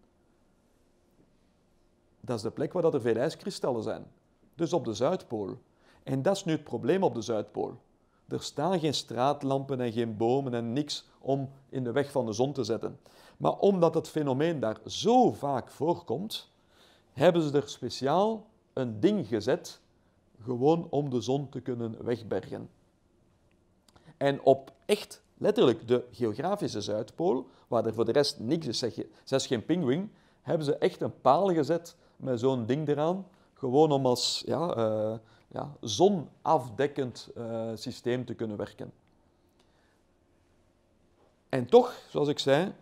Dat is de plek waar dat er veel ijskristallen zijn. Dus op de Zuidpool. En dat is nu het probleem op de Zuidpool. Er staan geen straatlampen en geen bomen en niks om in de weg van de zon te zetten. Maar omdat het fenomeen daar zo vaak voorkomt, hebben ze er speciaal een ding gezet, gewoon om de zon te kunnen wegbergen. En op echt letterlijk de geografische Zuidpool, waar er voor de rest niks is, zelfs geen pinguïn, hebben ze echt een paal gezet met zo'n ding eraan, gewoon om als ja, eh, ja, zonafdekkend eh, systeem te kunnen werken. En toch, zoals ik zei,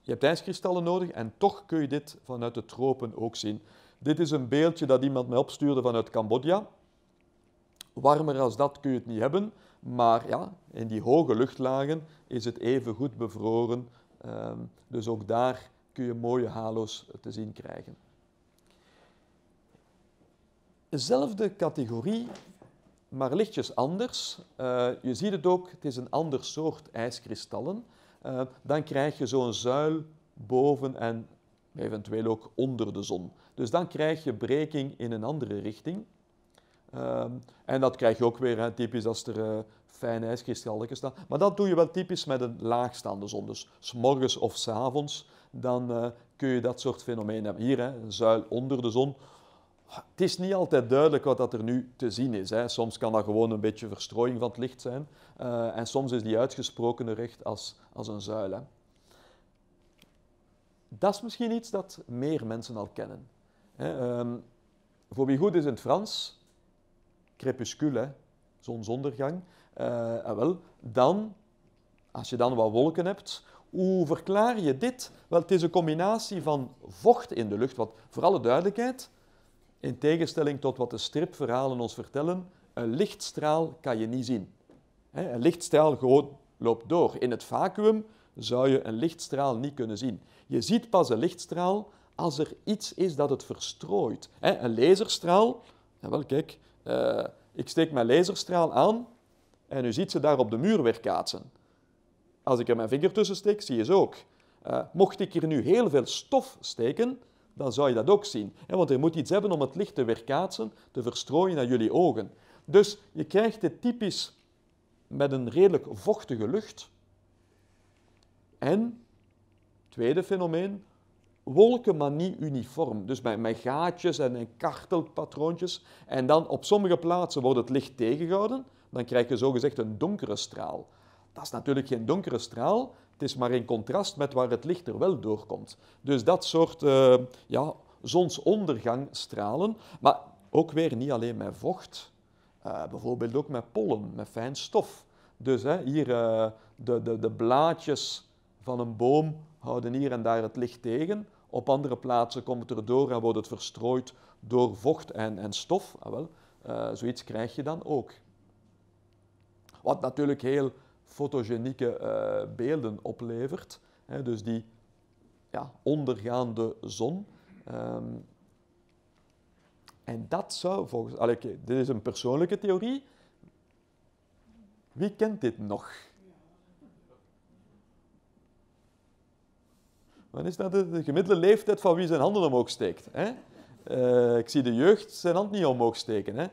je hebt ijskristallen nodig en toch kun je dit vanuit de tropen ook zien. Dit is een beeldje dat iemand mij opstuurde vanuit Cambodja. Warmer als dat kun je het niet hebben, maar ja, in die hoge luchtlagen is het even goed bevroren. Ehm, dus ook daar kun je mooie halo's te zien krijgen dezelfde categorie, maar lichtjes anders. Eh, je ziet het ook, het is een ander soort ijskristallen. Eh, dan krijg je zo'n zuil boven en eventueel ook onder de zon. Dus dan krijg je breking in een andere richting. Eh, en dat krijg je ook weer typisch als er uh, fijne staan. Maar dat doe je wel typisch met een laagstaande zon. Dus s morgens of s avonds, dan kun je dat soort fenomeen hebben. Hier, hè, een zuil onder de zon. Het is niet altijd duidelijk wat dat er nu te zien is. Hè. Soms kan dat gewoon een beetje verstrooiing van het licht zijn. Eh, en soms is die uitgesproken recht als, als een zuil. Hè. Dat is misschien iets dat meer mensen al kennen. Hè. Ehm, voor wie goed is in het Frans, crepuscule, zonsondergang, uh, wel, dan, als je dan wat wolken hebt, hoe verklaar je dit? Wel, het is een combinatie van vocht in de lucht, want voor alle duidelijkheid, in tegenstelling tot wat de stripverhalen ons vertellen, een lichtstraal kan je niet zien. Een lichtstraal gewoon loopt door. In het vacuüm zou je een lichtstraal niet kunnen zien. Je ziet pas een lichtstraal als er iets is dat het verstrooit. Een laserstraal, wel kijk, eh, ik steek mijn laserstraal aan en u ziet ze daar op de muur weerkaatsen. Als ik er mijn vinger tussen steek, zie je ze ook. Eh, mocht ik hier nu heel veel stof steken, dan zou je dat ook zien. Want er moet iets hebben om het licht te weerkaatsen, te verstrooien naar jullie ogen. Dus je krijgt het typisch met een redelijk vochtige lucht. En, tweede fenomeen, wolken, maar niet uniform. Dus met, gaatjes en, en kartelpatroontjes. En dan op sommige plaatsen wordt het licht tegengehouden. Dan krijg je zogezegd een donkere straal. Dat is natuurlijk geen donkere straal, het is maar in contrast met waar het licht er wel doorkomt. Dus dat soort uh, ja, zonsondergangstralen, maar ook weer niet alleen met vocht, eh, bijvoorbeeld ook met pollen, met fijn stof. Dus hè, hier eh, de, de, de blaadjes van een boom houden hier en daar het licht tegen. Op andere plaatsen komt het erdoor en wordt het verstrooid door vocht en, en stof. Ah, wel, zoiets krijg je dan ook. Wat natuurlijk heel fotogenieke eh, beelden oplevert. Hè, dus die ja, ondergaande zon. Ehm, en dat zou volgens... Allee, dit is een persoonlijke theorie. Wie kent dit nog? Dan is dat de gemiddelde leeftijd van wie zijn handen omhoog steekt. Hè? Eh, ik zie de jeugd zijn hand niet omhoog steken. Hè?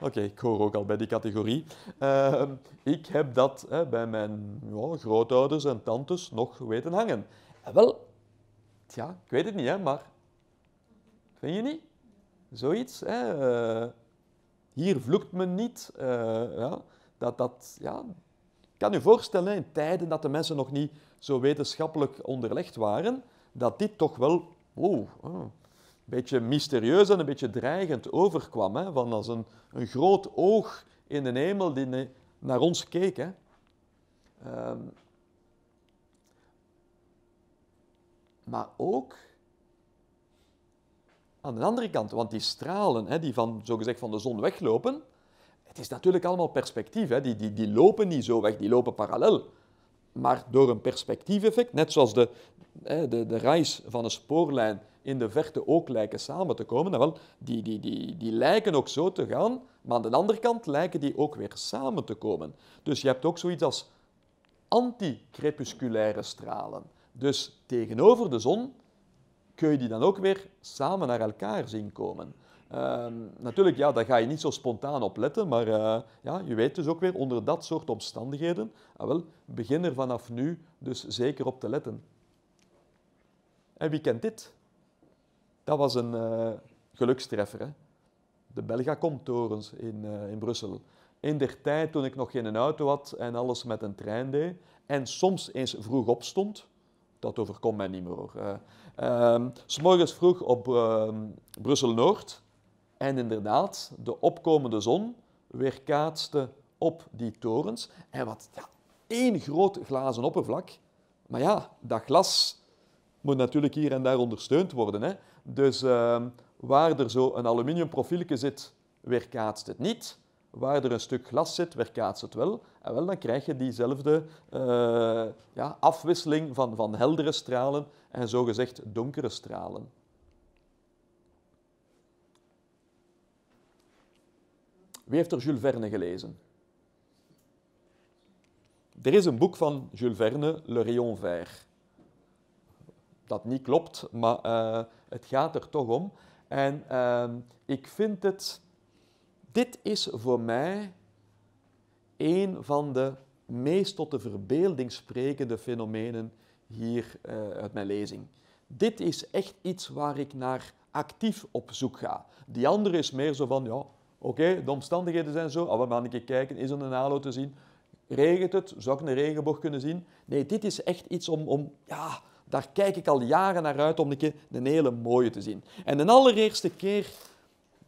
Oké, ik hoor ook al bij die categorie. Ehm, ik heb dat hè, bij mijn ja, grootouders en tantes nog weten hangen. En eh, wel, ja, ik weet het niet, hè, maar vind je niet? Zoiets. Hè, eh, hier vloekt men niet. Eh, ja, dat, dat, ja. Ik kan je voorstellen, in tijden dat de mensen nog niet zo wetenschappelijk onderlegd waren, dat dit toch wel... Oeh. oh, beetje mysterieus en een beetje dreigend overkwam. Hè? Van als een, een groot oog in de hemel die naar ons keek. Hè? Ehm, maar ook aan de andere kant, want die stralen hè, die van, zogezegd van de zon weglopen, het is natuurlijk allemaal perspectief. Hè? Die, die, die lopen niet zo weg, die lopen parallel maar door een perspectiefeffect, net zoals de, de, de reis van een spoorlijn in de verte ook lijken samen te komen, dan wel, die, die, die, die lijken ook zo te gaan, maar aan de andere kant lijken die ook weer samen te komen. Dus je hebt ook zoiets als anticrepusculaire stralen. Dus tegenover de zon kun je die dan ook weer samen naar elkaar zien komen. Ehm, natuurlijk, ja, daar ga je niet zo spontaan op letten, maar eh, ja, je weet dus ook weer onder dat soort omstandigheden, ah, wel, begin er vanaf nu dus zeker op te letten. En wie kent dit? Dat was een eh, gelukstreffer. Hè? De Belgacom-torens in, eh, in Brussel. In der tijd toen ik nog geen auto had en alles met een trein deed en soms eens vroeg opstond, dat overkomt mij niet meer hoor. Ehm, s morgens vroeg op ehm, Brussel-Noord en inderdaad, de opkomende zon weerkaatste op die torens. En wat ja, één groot glazen oppervlak. Maar ja, dat glas moet natuurlijk hier en daar ondersteund worden. Hè? Dus ehm, waar er zo een aluminium profielje zit, weerkaatst het niet. Waar er een stuk glas zit, weerkaatst het wel. En wel, dan krijg je diezelfde eh, ja, afwisseling van, van heldere stralen en zogezegd donkere stralen. Wie heeft er Jules Verne gelezen? Er is een boek van Jules Verne, Le Rayon Vert. Dat niet klopt, maar eh, het gaat er toch om. En ehm, ik vind het. Dit is voor mij een van de meest tot de verbeelding sprekende fenomenen hier eh, uit mijn lezing. Dit is echt iets waar ik naar actief op zoek ga. Die andere is meer zo van, ja, Oké, de omstandigheden zijn zo. Ah, we gaan een keer kijken, is er een halo te zien? Regent het? Zou ik een regenboog kunnen zien? Nee, dit is echt iets om, om ja, daar kijk ik al jaren naar uit om een keer een hele mooie te zien. En de allereerste keer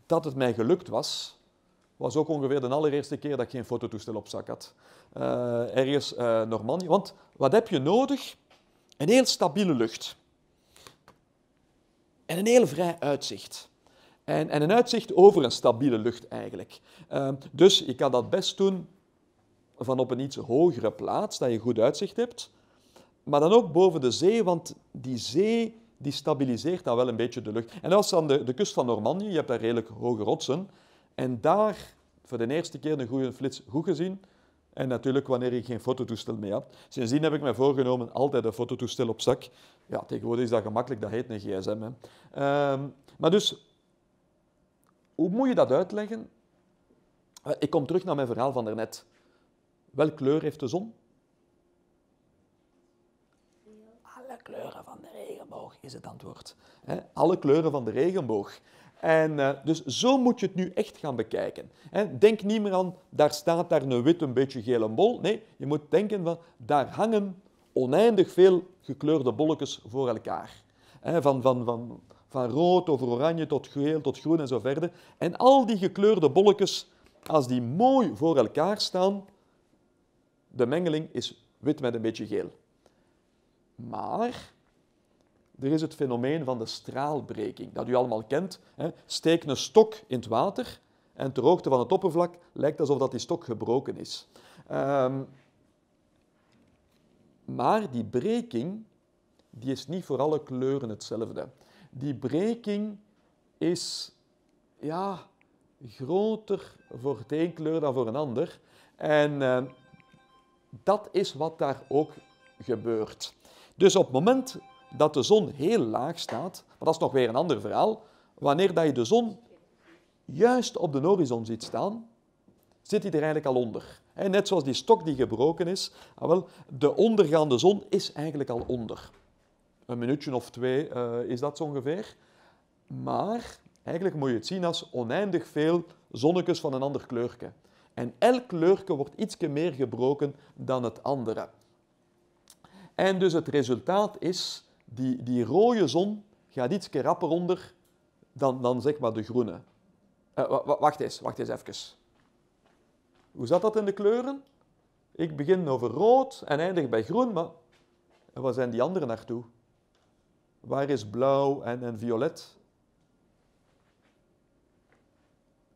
dat het mij gelukt was, was ook ongeveer de allereerste keer dat ik geen fototoestel op zak had. Uh, ergens uh, Normandië. Want wat heb je nodig? Een heel stabiele lucht. En een heel vrij uitzicht en, en een uitzicht over een stabiele lucht eigenlijk. Ehm, dus je kan dat best doen van op een iets hogere plaats, dat je goed uitzicht hebt. Maar dan ook boven de zee, want die zee die stabiliseert dan wel een beetje de lucht. En dat is aan de, de kust van Normandië, je hebt daar redelijk hoge rotsen. En daar, voor de eerste keer een goede flits goed gezien. En natuurlijk wanneer je geen fototoestel mee hebt. Sindsdien heb ik mij voorgenomen altijd een fototoestel op zak. Ja, tegenwoordig is dat gemakkelijk, dat heet een gsm. Hè. Ehm, maar dus hoe moet je dat uitleggen? Eh, ik kom terug naar mijn verhaal van daarnet. Welk kleur heeft de zon? Alle kleuren van de regenboog is het antwoord. Alle kleuren van de regenboog. En eh, dus zo moet je het nu echt gaan bekijken. Denk niet meer aan, daar staat daar een wit, een beetje gele bol. Nee, je moet denken van, daar hangen oneindig veel gekleurde bolletjes voor elkaar. Van, van, van van rood over oranje tot geel tot groen en zo verder. En al die gekleurde bolletjes, als die mooi voor elkaar staan, de mengeling is wit met een beetje geel. Maar er is het fenomeen van de straalbreking, dat u allemaal kent. Steek een stok in het water en ter hoogte van het oppervlak lijkt alsof dat die stok gebroken is. Ehm, maar die breking die is niet voor alle kleuren hetzelfde die breking is ja, groter voor het een kleur dan voor een ander. En eh, dat is wat daar ook gebeurt. Dus op het moment dat de zon heel laag staat, maar dat is nog weer een ander verhaal, wanneer dat je de zon juist op de horizon ziet staan, zit hij er eigenlijk al onder. Net zoals die stok die gebroken is, ah, de ondergaande zon is eigenlijk al onder. Een minuutje of twee eh, is dat zo ongeveer. Maar eigenlijk moet je het zien als oneindig veel zonnetjes van een ander kleurke. En elk kleurke wordt iets meer gebroken dan het andere. En dus het resultaat is, die, die rode zon gaat iets rapper onder dan, dan zeg maar de groene. Eh, wacht eens, wacht eens even. Hoe zat dat in de kleuren? Ik begin over rood en eindig bij groen, maar waar zijn die anderen naartoe? Waar is blauw en, en violet?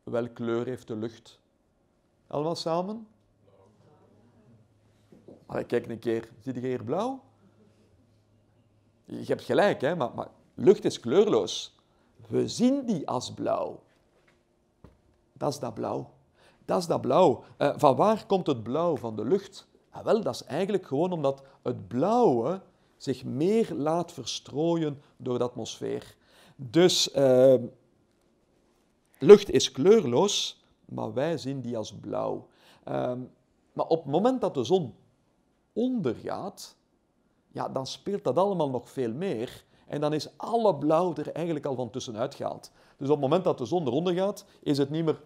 Welke kleur heeft de lucht? Allemaal samen? Maar kijk een keer, zie je hier blauw? Je hebt gelijk, hè, maar, maar lucht is kleurloos. We zien die als blauw. Dat is dat blauw. Dat is dat blauw. Eh, van waar komt het blauw van de lucht? Ah, wel, dat is eigenlijk gewoon omdat het blauwe zich meer laat verstrooien door de atmosfeer. Dus ehm, lucht is kleurloos, maar wij zien die als blauw. Ehm, maar op het moment dat de zon ondergaat, ja, dan speelt dat allemaal nog veel meer. En dan is alle blauw er eigenlijk al van tussenuit gehaald. Dus op het moment dat de zon eronder gaat, is het niet meer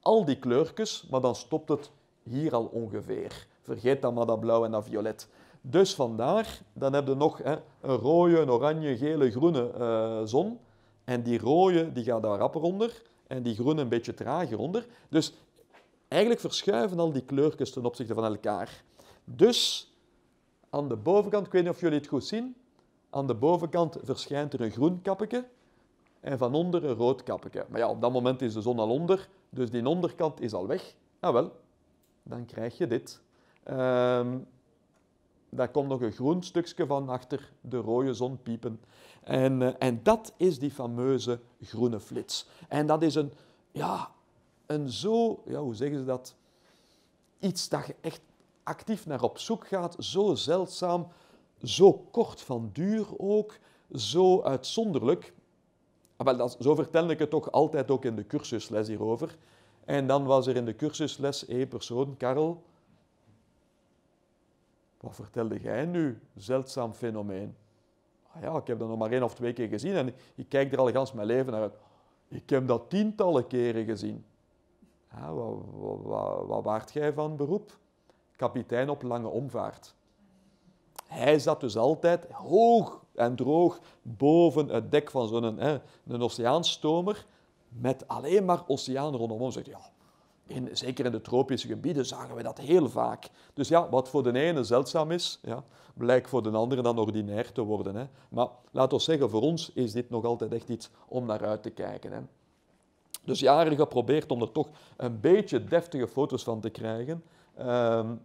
al die kleurtjes, maar dan stopt het hier al ongeveer. Vergeet dan maar dat blauw en dat violet. Dus vandaar, dan heb je nog hè, een rode, een oranje, gele, groene eh, zon. En die rode die gaat daar rapper onder en die groene een beetje trager onder. Dus eigenlijk verschuiven al die kleurtjes ten opzichte van elkaar. Dus aan de bovenkant, ik weet niet of jullie het goed zien, aan de bovenkant verschijnt er een groen kappetje en van onder een rood kappetje. Maar ja, op dat moment is de zon al onder, dus die onderkant is al weg. Nou wel, dan krijg je dit. Um, daar komt nog een groen stukje van achter de rode zon piepen. En, eh, en dat is die fameuze groene flits. En dat is een, ja, een zo, ja, hoe zeggen ze dat? Iets dat je echt actief naar op zoek gaat, zo zeldzaam, zo kort van duur ook, zo uitzonderlijk. Maar ah, dat, zo vertelde ik het toch altijd ook in de cursusles hierover. En dan was er in de cursusles één persoon, Karel, wat vertelde jij nu? Zeldzaam fenomeen. Ah ja, ik heb dat nog maar één of twee keer gezien en ik kijk er al gans mijn leven naar uit. Ik heb dat tientallen keren gezien. wat, wat, waart jij van beroep? Kapitein op lange omvaart. Hij zat dus altijd hoog en droog boven het dek van zo'n een, een oceaanstomer met alleen maar oceaan rondom ja, in, zeker in de tropische gebieden zagen we dat heel vaak. Dus ja, wat voor de ene zeldzaam is, ja, blijkt voor de andere dan ordinair te worden. Hè. Maar laat ons zeggen, voor ons is dit nog altijd echt iets om naar uit te kijken. Hè. Dus jaren geprobeerd om er toch een beetje deftige foto's van te krijgen. Um,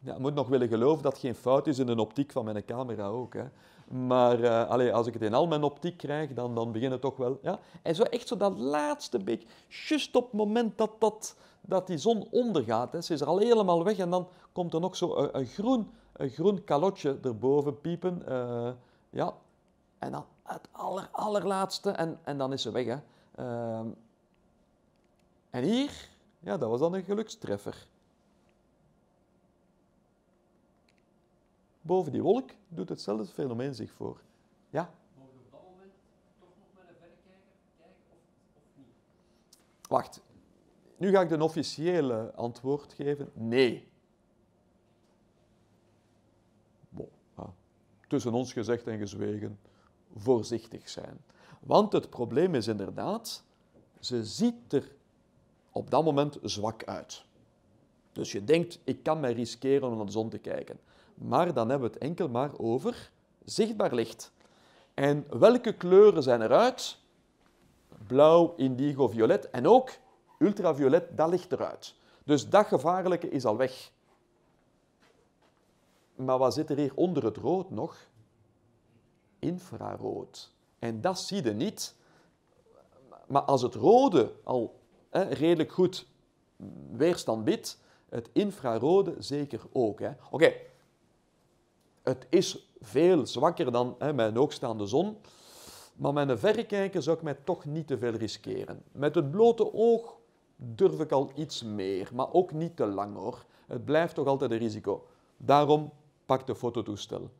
ja, moet nog willen geloven dat geen fout is in de optiek van mijn camera ook. Hè. Maar eh, allez, als ik het in al mijn optiek krijg, dan, dan begin het toch wel. Ja? En zo echt zo dat laatste beetje, just op het moment dat, dat, dat die zon ondergaat, hè, ze is er al helemaal weg en dan komt er nog zo een, groen, een groen kalotje erboven piepen. Eh, ja. En dan het allerlaatste en, en dan is ze weg. Hè. Ehm, en hier, ja, dat was dan een gelukstreffer. boven die wolk doet hetzelfde fenomeen zich voor. Ja? Mogen we op dat moment toch nog met een verrekijker kijken of, niet? Wacht. Nu ga ik een officiële antwoord geven. Nee. Bon, Tussen ons gezegd en gezwegen, voorzichtig zijn. Want het probleem is inderdaad, ze ziet er op dat moment zwak uit. Dus je denkt, ik kan mij riskeren om naar de zon te kijken maar dan hebben we het enkel maar over zichtbaar licht. En welke kleuren zijn eruit? Blauw, indigo, violet en ook ultraviolet, dat ligt eruit. Dus dat gevaarlijke is al weg. Maar wat zit er hier onder het rood nog? Infrarood. En dat zie je niet. Maar als het rode al hè, redelijk goed weerstand biedt, het infrarode zeker ook. Oké, het is veel zwakker dan hè, mijn hoogstaande zon. Maar met een verrekijker zou ik mij toch niet te veel riskeren. Met het blote oog durf ik al iets meer, maar ook niet te lang hoor. Het blijft toch altijd een risico. Daarom pak de fototoestel.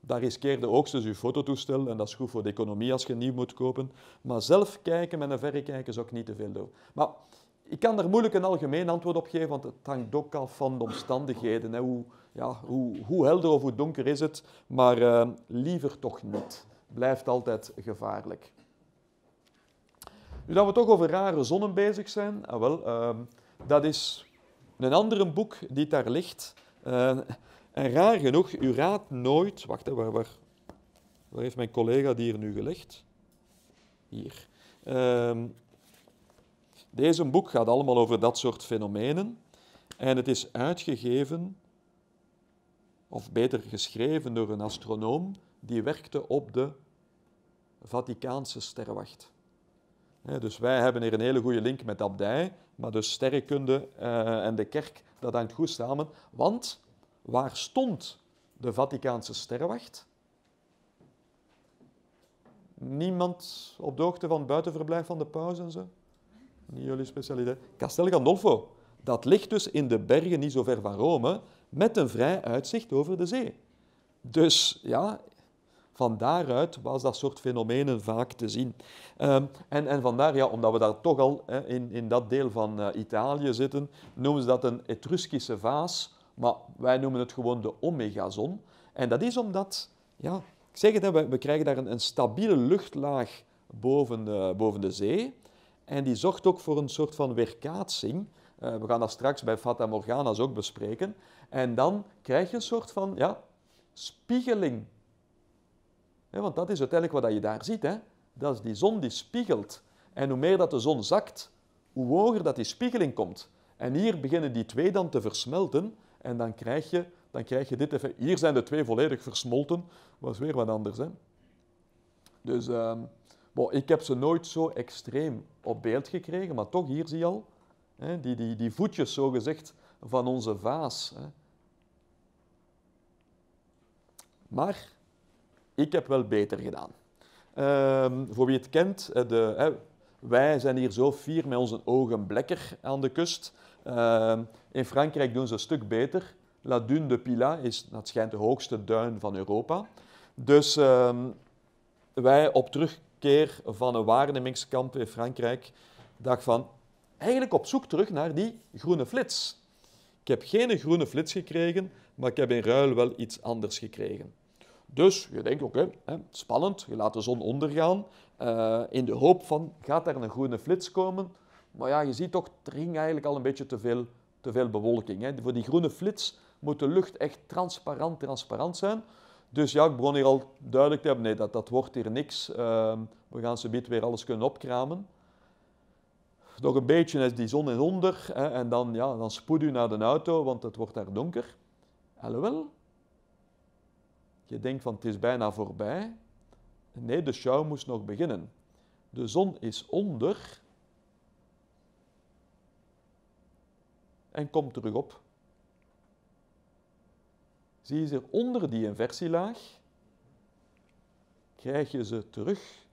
Daar riskeerde ook dus je fototoestel en dat is goed voor de economie als je nieuw moet kopen. Maar zelf kijken met een verrekijker zou ik niet te veel doen. Maar ik kan er moeilijk een algemeen antwoord op geven, want het hangt ook af van de omstandigheden. Hè. Hoe, ja, hoe, hoe helder of hoe donker is het, maar eh, liever toch niet. Blijft altijd gevaarlijk. Nu dat we toch over rare zonnen bezig zijn, ah, wel, ehm, dat is een ander boek die daar ligt. Uh, en raar genoeg, u raadt nooit... Wacht, even, waar, waar, waar, heeft mijn collega die hier nu gelegd? Hier. Ehm, deze boek gaat allemaal over dat soort fenomenen. En het is uitgegeven of beter geschreven door een astronoom, die werkte op de Vaticaanse sterrenwacht. dus wij hebben hier een hele goede link met de abdij, maar de sterrenkunde eh, en de kerk, dat hangt goed samen. Want waar stond de Vaticaanse sterrenwacht? Niemand op de hoogte van het buitenverblijf van de paus en zo? Niet jullie specialiteit. Castel Gandolfo. Dat ligt dus in de bergen, niet zo ver van Rome met een vrij uitzicht over de zee. Dus ja, van daaruit was dat soort fenomenen vaak te zien. Um, en, en vandaar, ja, omdat we daar toch al hè, in, in dat deel van eh, Italië zitten, noemen ze dat een Etruskische vaas, maar wij noemen het gewoon de omegazon. En dat is omdat, ja, ik zeg het, we, we krijgen daar een, een stabiele luchtlaag boven de, boven de zee. En die zorgt ook voor een soort van weerkaatsing. Eh, we gaan dat straks bij Fata Morgana's ook bespreken. En dan krijg je een soort van ja, spiegeling. want dat is uiteindelijk wat je daar ziet. Hè? Dat is die zon die spiegelt. En hoe meer dat de zon zakt, hoe hoger dat die spiegeling komt. En hier beginnen die twee dan te versmelten. En dan krijg je, dan krijg je dit even, Hier zijn de twee volledig versmolten. is weer wat anders. Hè? Dus ehm, bon, ik heb ze nooit zo extreem op beeld gekregen. Maar toch, hier zie je al Hè? Die, die, die voetjes, zogezegd, van onze vaas. Hè? Maar ik heb wel beter gedaan. Ehm, voor wie het kent, eh, de, hè, wij zijn hier zo fier met onze ogen aan de kust. Ehm, in Frankrijk doen ze een stuk beter. La Dune de Pila is, dat schijnt, de hoogste duin van Europa. Dus ehm, wij op terugkeer van een waarnemingskamp in Frankrijk dag van, eigenlijk op zoek terug naar die groene flits. Ik heb geen groene flits gekregen, maar ik heb in ruil wel iets anders gekregen. Dus je denkt, oké, spannend, je laat de zon ondergaan. Eh, in de hoop van, gaat er een groene flits komen? Maar ja, je ziet toch, er ging eigenlijk al een beetje te veel, te veel bewolking. Hè. Voor die groene flits moet de lucht echt transparant, transparant zijn. Dus ja, ik begon hier al duidelijk te hebben, nee, dat, dat wordt hier niks. Ehm, we gaan ze weer alles kunnen opkramen nog een beetje als die zon is onder hè, en dan, ja, dan spoed u naar de auto, want het wordt daar donker. wel. je denkt van het is bijna voorbij. Nee, de show moest nog beginnen. De zon is onder en komt terug op. Zie je ze onder die inversielaag, krijg je ze terug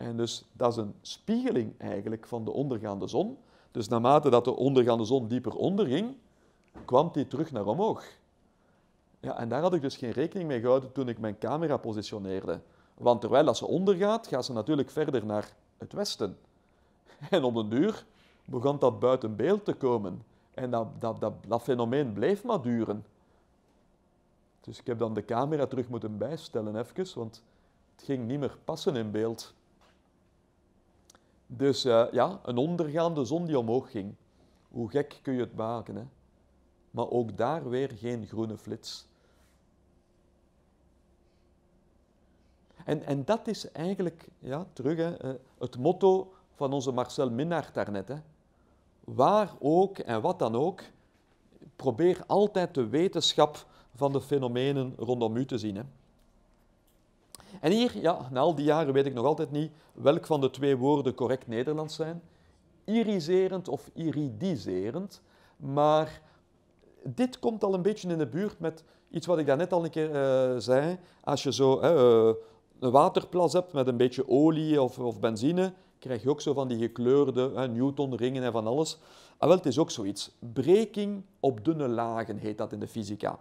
en dus dat is een spiegeling eigenlijk van de ondergaande zon. Dus naarmate dat de ondergaande zon dieper onderging, kwam die terug naar omhoog. Ja, en daar had ik dus geen rekening mee gehouden toen ik mijn camera positioneerde. Want terwijl dat ze ondergaat, gaat ze natuurlijk verder naar het westen. En op den duur begon dat buiten beeld te komen. En dat, dat, dat, dat fenomeen bleef maar duren. Dus ik heb dan de camera terug moeten bijstellen, even, want het ging niet meer passen in beeld. Dus eh, ja, een ondergaande zon die omhoog ging. Hoe gek kun je het maken, hè? Maar ook daar weer geen groene flits. En, en dat is eigenlijk, ja, terug, hè, eh, het motto van onze Marcel Minnaert daarnet. Hè. Waar ook en wat dan ook, probeer altijd de wetenschap van de fenomenen rondom u te zien. Hè. En hier, ja, na al die jaren weet ik nog altijd niet welk van de twee woorden correct Nederlands zijn. Iriserend of iridiserend. Maar dit komt al een beetje in de buurt met iets wat ik daarnet al een keer eh, zei. Als je zo eh, een waterplas hebt met een beetje olie of, of benzine, krijg je ook zo van die gekleurde uh, Newton-ringen en van alles. Ah, wel, het is ook zoiets. Breking op dunne lagen heet dat in de fysica.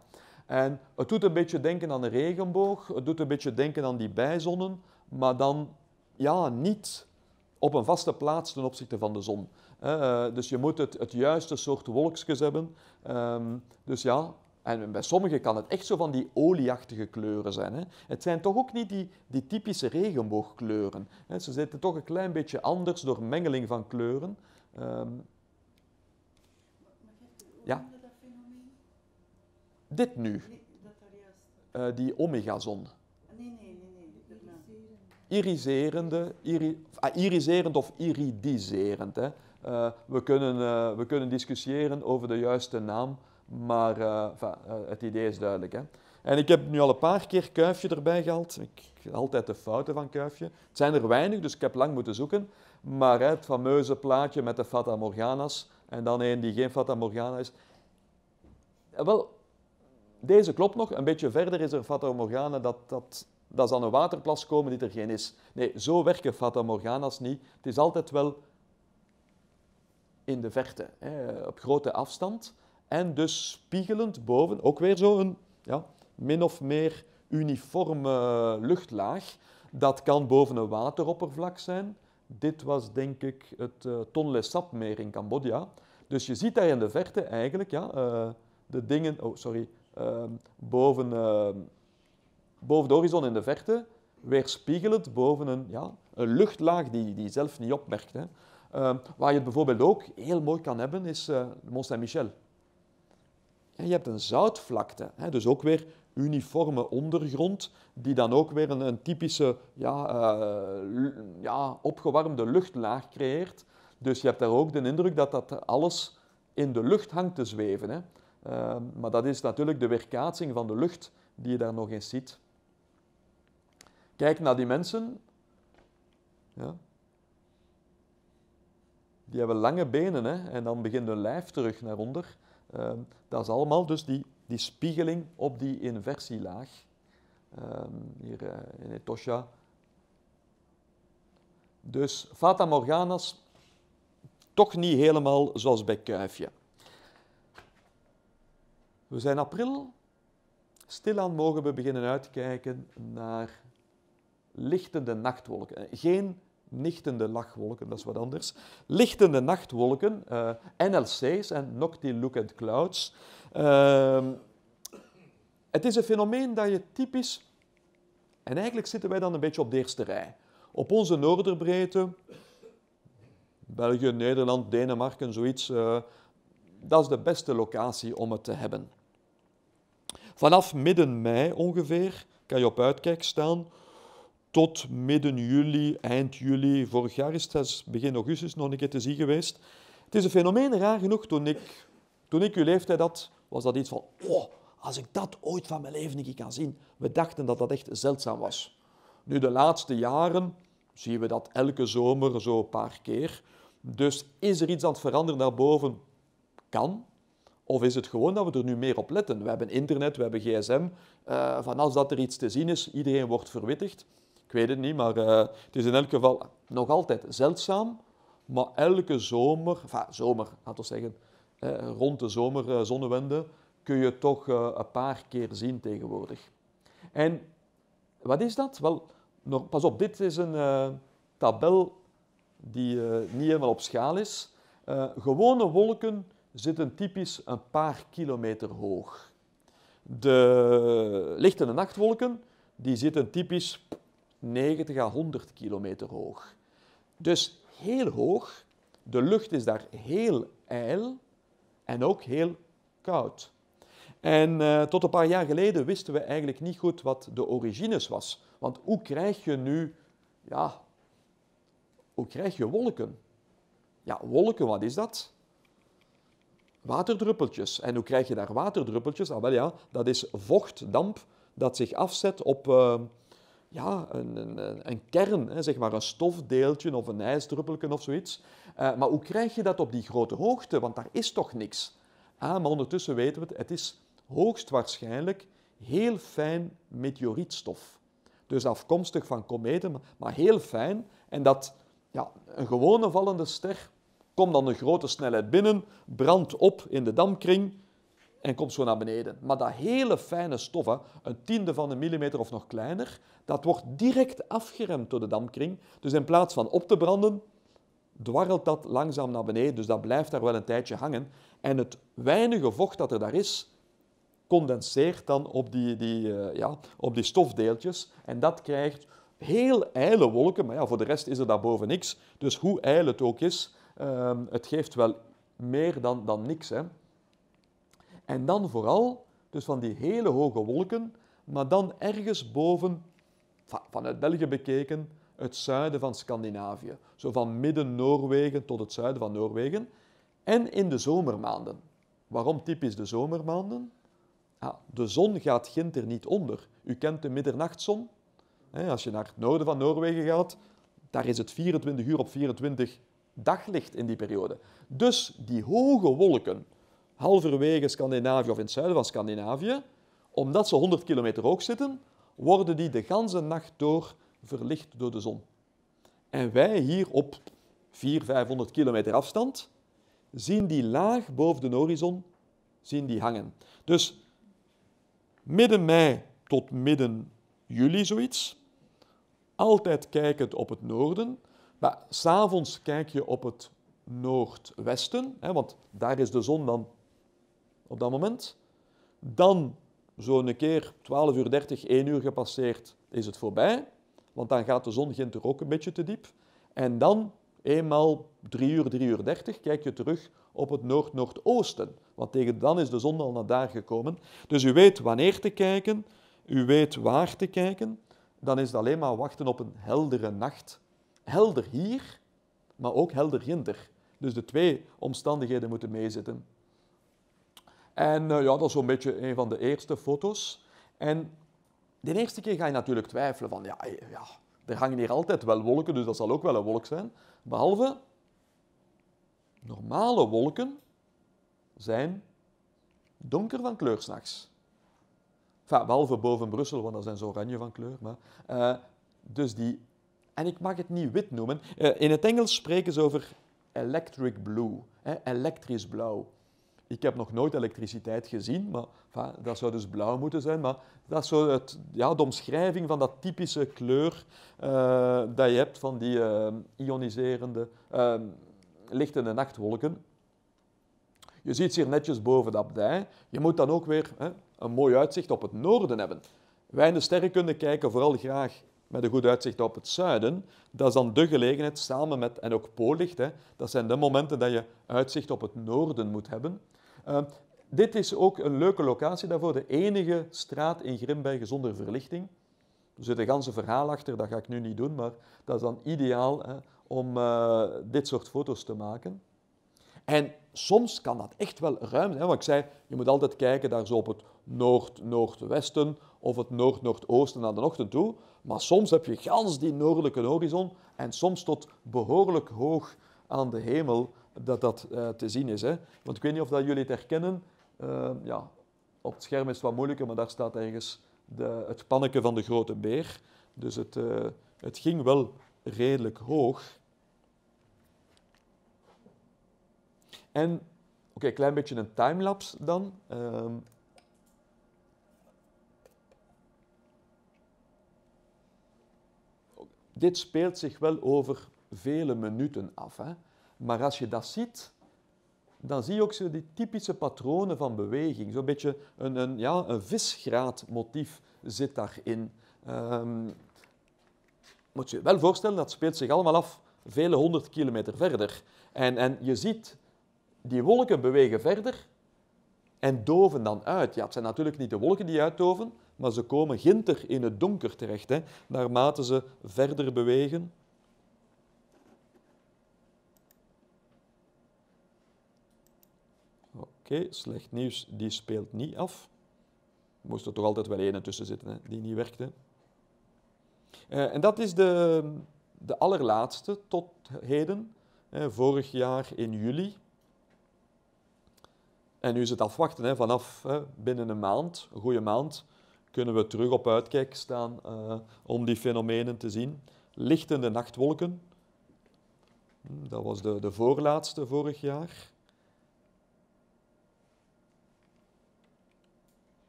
En het doet een beetje denken aan een regenboog, het doet een beetje denken aan die bijzonnen, maar dan ja, niet op een vaste plaats ten opzichte van de zon. Eh, eh, dus je moet het, het juiste soort wolksjes hebben. Ehm, dus ja, en bij sommigen kan het echt zo van die olieachtige kleuren zijn. Hè. Het zijn toch ook niet die, die typische regenboogkleuren. Hè. Ze zitten toch een klein beetje anders door mengeling van kleuren. Ehm, ja? Dit nu. Eh, die omegazon. Nee, nee, nee. nee. Iriserende, iri, ah, iriserend of iridiserend. Hè. Eh, we, kunnen, eh, we kunnen discussiëren over de juiste naam, maar het idee is duidelijk. Hè. En ik heb nu al een paar keer Kuifje erbij gehaald. Ik, altijd de fouten van Kuifje. Het zijn er weinig, dus ik heb lang moeten zoeken. Maar het fameuze plaatje met de Fata Morganas en dan een die geen Fata Morgana is. Wel, deze klopt nog, een beetje verder is er Fata Morgana, dat, dat, dat is een waterplas komen die er geen is. Nee, zo werken Fata Morgana's niet. Het is altijd wel in de verte, hè, op grote afstand. En dus spiegelend boven, ook weer zo'n ja, min of meer uniforme luchtlaag. Dat kan boven een wateroppervlak zijn. Dit was denk ik het uh, Tonle Sapmeer in Cambodja. Dus je ziet daar in de verte eigenlijk ja, eh, de dingen, oh sorry, Ehm, boven, ehm, boven de horizon in de verte weerspiegelend boven een, ja, een luchtlaag die, die je zelf niet opmerkt. Ehm, waar je het bijvoorbeeld ook heel mooi kan hebben, is uh, Mont Saint-Michel. je hebt een zoutvlakte, hè, dus ook weer uniforme ondergrond, die dan ook weer een, typische ja, eh, ja, opgewarmde luchtlaag creëert. Dus je hebt daar ook de indruk dat dat alles in de lucht hangt te zweven. Hè. Ehm, maar dat is natuurlijk de weerkaatsing van de lucht die je daar nog eens ziet. Kijk naar die mensen. Ja. Die hebben lange benen hè? en dan begint hun lijf terug naar onder. Ehm, dat is allemaal dus die, die spiegeling op die inversielaag. Uh, hier eh, in Etosha. Dus Fata Morgana's toch niet helemaal zoals bij Kuifje. We zijn april. Stilaan mogen we beginnen uitkijken naar lichtende nachtwolken. Geen nichtende lachwolken, dat is wat anders. Lichtende nachtwolken, eh, NLC's en Noctilucent Clouds. Uh, het is een fenomeen dat je typisch... En eigenlijk zitten wij dan een beetje op de eerste rij. Op onze noorderbreedte, België, Nederland, Denemarken, zoiets... Eh, dat is de beste locatie om het te hebben. Vanaf midden mei ongeveer kan je op uitkijk staan tot midden juli, eind juli. Vorig jaar is het begin augustus nog een keer te zien geweest. Het is een fenomeen, raar genoeg, toen ik, toen ik uw leeftijd had, was dat iets van, oh, als ik dat ooit van mijn leven niet kan zien. We dachten dat dat echt zeldzaam was. Nu, de laatste jaren zien we dat elke zomer zo een paar keer. Dus is er iets aan het veranderen daarboven? Kan, of is het gewoon dat we er nu meer op letten? We hebben internet, we hebben gsm. Uh, van als dat er iets te zien is, iedereen wordt verwittigd. Ik weet het niet, maar eh, het is in elk geval nog altijd zeldzaam. Maar elke zomer, zomer, laten we zeggen, eh, rond de zomerzonnewende, kun je toch een paar keer zien tegenwoordig. En wat is dat? Wel, pas op, dit is een tabel die niet helemaal op schaal is. gewone wolken zitten typisch een paar kilometer hoog. De lichte nachtwolken die zitten typisch 90 à 100 kilometer hoog. Dus heel hoog. De lucht is daar heel ijl en ook heel koud. En eh, tot een paar jaar geleden wisten we eigenlijk niet goed wat de origines was. Want hoe krijg je nu, ja, hoe krijg je wolken? Ja, wolken, wat is dat? waterdruppeltjes. En hoe krijg je daar waterdruppeltjes? Ah, ja, dat is vochtdamp dat zich afzet op ehm, ja, een, een, een kern, hè, zeg maar een stofdeeltje of een ijsdruppeltje of zoiets. Uh, maar hoe krijg je dat op die grote hoogte? Want daar is toch niks? Ah, maar ondertussen weten we het, het is hoogstwaarschijnlijk heel fijn meteorietstof. Dus afkomstig van kometen, maar heel fijn. En dat ja, een gewone vallende ster Kom dan een grote snelheid binnen, brandt op in de dampkring en komt zo naar beneden. Maar dat hele fijne stof, een tiende van een millimeter of nog kleiner, dat wordt direct afgeremd door de dampkring. Dus in plaats van op te branden, dwarrelt dat langzaam naar beneden. Dus dat blijft daar wel een tijdje hangen. En het weinige vocht dat er daar is, condenseert dan op die, die, eh, ja, op die stofdeeltjes. En dat krijgt heel ijle wolken, maar ja, voor de rest is er daarboven niks. Dus hoe ijl het ook is, Ehm, het geeft wel meer dan, dan niks. Hè? En dan vooral, dus van die hele hoge wolken, maar dan ergens boven, vanuit België bekeken, het zuiden van Scandinavië. Zo van midden Noorwegen tot het zuiden van Noorwegen. En in de zomermaanden. Waarom typisch de zomermaanden? Ah, de zon gaat ginter niet onder. U kent de middernachtzon. Als je naar het noorden van Noorwegen gaat, daar is het 24 uur op 24 daglicht in die periode. Dus die hoge wolken, halverwege Scandinavië of in het zuiden van Scandinavië, omdat ze 100 kilometer hoog zitten, worden die de ganse nacht door verlicht door de zon. En wij hier op 400, 500 kilometer afstand zien die laag boven de horizon zien die hangen. Dus midden mei tot midden juli zoiets, altijd kijkend op het noorden, maar s'avonds kijk je op het noordwesten, hè, want daar is de zon dan op dat moment. Dan zo'n keer 12.30 uur 30, 1 uur gepasseerd, is het voorbij. Want dan gaat de zon er ook een beetje te diep. En dan, eenmaal 3 uur, 3 uur 30, kijk je terug op het noord-noordoosten. Want tegen dan is de zon al naar daar gekomen. Dus u weet wanneer te kijken, u weet waar te kijken. Dan is het alleen maar wachten op een heldere nacht helder hier, maar ook helder hinder. Dus de twee omstandigheden moeten meezitten. En eh, ja, dat is zo'n beetje een van de eerste foto's. En de eerste keer ga je natuurlijk twijfelen van, ja, eh, ja, er hangen hier altijd wel wolken, dus dat zal ook wel een wolk zijn. Behalve, normale wolken zijn donker van kleur s'nachts. Enfin, behalve boven Brussel, want dat zijn zo oranje van kleur. Maar, eh, dus die en ik mag het niet wit noemen. Eh, in het Engels spreken ze over electric blue, elektrisch blauw. Ik heb nog nooit elektriciteit gezien, maar dat zou dus blauw moeten zijn. Maar dat is zo het, ja, de omschrijving van dat typische kleur uh, dat je hebt van die uh, ioniserende uh, ehm, lichtende nachtwolken. Je ziet ze hier netjes boven dat abdij. Je moet dan ook weer hè, een mooi uitzicht op het noorden hebben. Wij in de sterrenkunde kijken vooral graag met een goed uitzicht op het zuiden, dat is dan de gelegenheid samen met, en ook poollicht, hè, dat zijn de momenten dat je uitzicht op het noorden moet hebben. Ehm, dit is ook een leuke locatie daarvoor, de enige straat in Grimbergen zonder verlichting. Er zit een ganse verhaal achter, dat ga ik nu niet doen, maar dat is dan ideaal hè, om eh, dit soort foto's te maken. En soms kan dat echt wel ruim zijn. Want ik zei, je moet altijd kijken daar zo op het noord-noordwesten of het noord-noordoosten naar de ochtend toe. Maar soms heb je gans die noordelijke horizon en soms tot behoorlijk hoog aan de hemel dat dat eh, te zien is. Hè. Want ik weet niet of dat jullie het herkennen. Eh, ja, op het scherm is het wat moeilijker, maar daar staat ergens de, het panneke van de grote beer. Dus het, eh, het ging wel redelijk hoog. En, oké, okay, klein beetje een timelapse dan. Ehm, dit speelt zich wel over vele minuten af. Hè? Maar als je dat ziet, dan zie je ook zo die typische patronen van beweging. Zo'n beetje een, een, ja, een visgraatmotief zit daarin. Um, moet je wel voorstellen, dat speelt zich allemaal af vele honderd kilometer verder. En, en je ziet die wolken bewegen verder en doven dan uit. Ja, het zijn natuurlijk niet de wolken die uitdoven, maar ze komen ginter in het donker terecht, hè, naarmate ze verder bewegen. Oké, slecht nieuws, die speelt niet af. Er moest er toch altijd wel één tussen zitten hè, die niet werkte. Eh, en dat is de, de allerlaatste tot heden, vorig jaar in juli. En nu is het afwachten. Hè. Vanaf hè, binnen een maand, een goede maand, kunnen we terug op uitkijk staan eh, om die fenomenen te zien. Lichtende nachtwolken, hm, dat was de, de voorlaatste vorig jaar.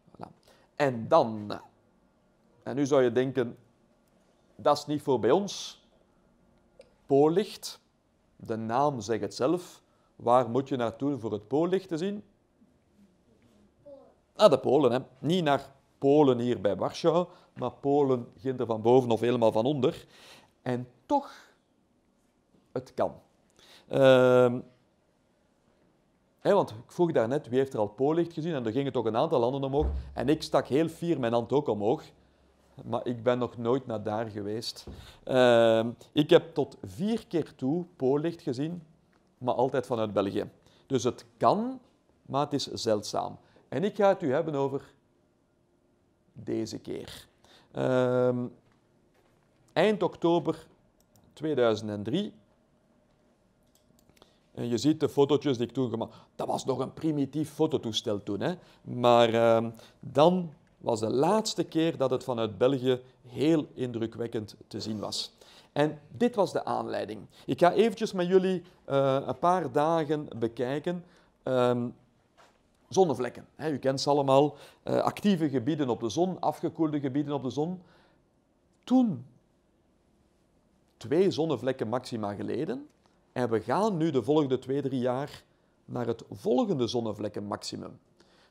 Voilà. En dan, en nu zou je denken, dat is niet voor bij ons. Poollicht, de naam zegt het zelf. Waar moet je naartoe voor het poollicht te zien? naar ah, de Polen. Hè. Niet naar Polen hier bij Warschau, maar Polen ginder van boven of helemaal van onder. En toch, het kan. Uh, want ik vroeg daarnet, wie heeft er al Poollicht gezien? En er gingen toch een aantal landen omhoog. En ik stak heel fier mijn hand ook omhoog. Maar ik ben nog nooit naar daar geweest. Ehm, ik heb tot vier keer toe Poollicht gezien, maar altijd vanuit België. Dus het kan, maar het is zeldzaam. En ik ga het u hebben over deze keer. Ehm, eind oktober 2003. En je ziet de fotootjes die ik toen gemaakt Dat was nog een primitief fototoestel toen. Hè? Maar ehm, dan was de laatste keer dat het vanuit België heel indrukwekkend te zien was. En dit was de aanleiding. Ik ga eventjes met jullie eh, een paar dagen bekijken ehm, zonnevlekken. He, u kent ze allemaal, eh, actieve gebieden op de zon, afgekoelde gebieden op de zon. Toen, twee zonnevlekken maxima geleden, en we gaan nu de volgende twee, drie jaar naar het volgende zonnevlekkenmaximum.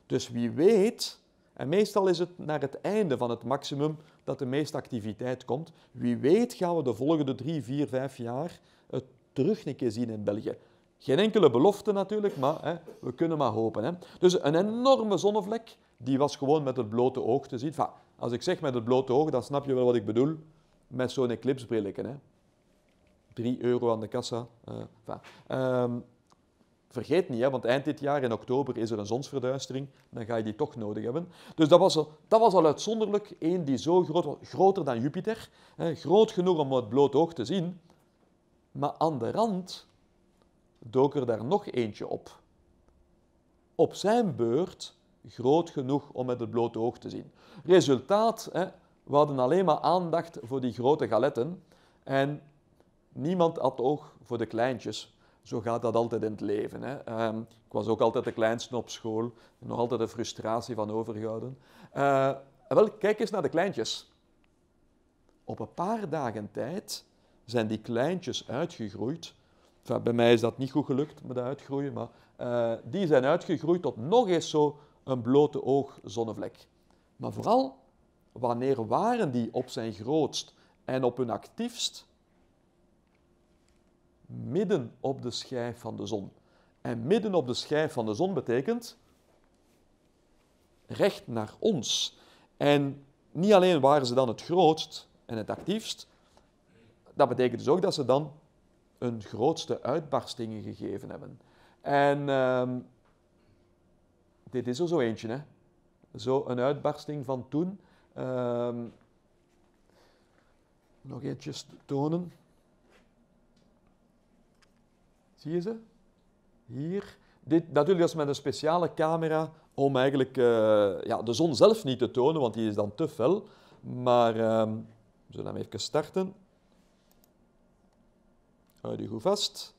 Dus wie weet, en meestal is het naar het einde van het maximum dat de meeste activiteit komt, wie weet gaan we de volgende drie, vier, vijf jaar het terug zien in België. Geen enkele belofte natuurlijk, maar hè, we kunnen maar hopen. Hè. Dus een enorme zonnevlek, die was gewoon met het blote oog te zien. als ik zeg met het blote oog, dan snap je wel wat ik bedoel met zo'n eclipsbrilje. Drie 3 euro aan de kassa. Eh, ehm, vergeet niet, hè, want eind dit jaar in oktober is er een zonsverduistering. Dan ga je die toch nodig hebben. Dus dat was al, dat was al uitzonderlijk. één die zo groot was, groter dan Jupiter. Hè, groot genoeg om het blote oog te zien. Maar aan de rand dook er daar nog eentje op. Op zijn beurt groot genoeg om met het blote oog te zien. Resultaat, hè, we hadden alleen maar aandacht voor die grote galetten en niemand had oog voor de kleintjes. Zo gaat dat altijd in het leven. Hè. Ehm, ik was ook altijd de kleinste op school, nog altijd een frustratie van overgehouden. Eh, wel, kijk eens naar de kleintjes. Op een paar dagen tijd zijn die kleintjes uitgegroeid bij mij is dat niet goed gelukt met uitgroeien, maar eh, die zijn uitgegroeid tot nog eens zo een blote oog zonnevlek. Maar vooral, wanneer waren die op zijn grootst en op hun actiefst? Midden op de schijf van de zon. En midden op de schijf van de zon betekent recht naar ons. En niet alleen waren ze dan het grootst en het actiefst, dat betekent dus ook dat ze dan een grootste uitbarstingen gegeven hebben. En ehm, dit is er zo eentje, hè? Zo een uitbarsting van toen. Um, nog eentje tonen. Zie je ze? Hier. Dit, natuurlijk is dus met een speciale camera om eigenlijk eh, ja, de zon zelf niet te tonen, want die is dan te fel. Maar ehm, zullen we zullen hem even starten. Hou die goed vast.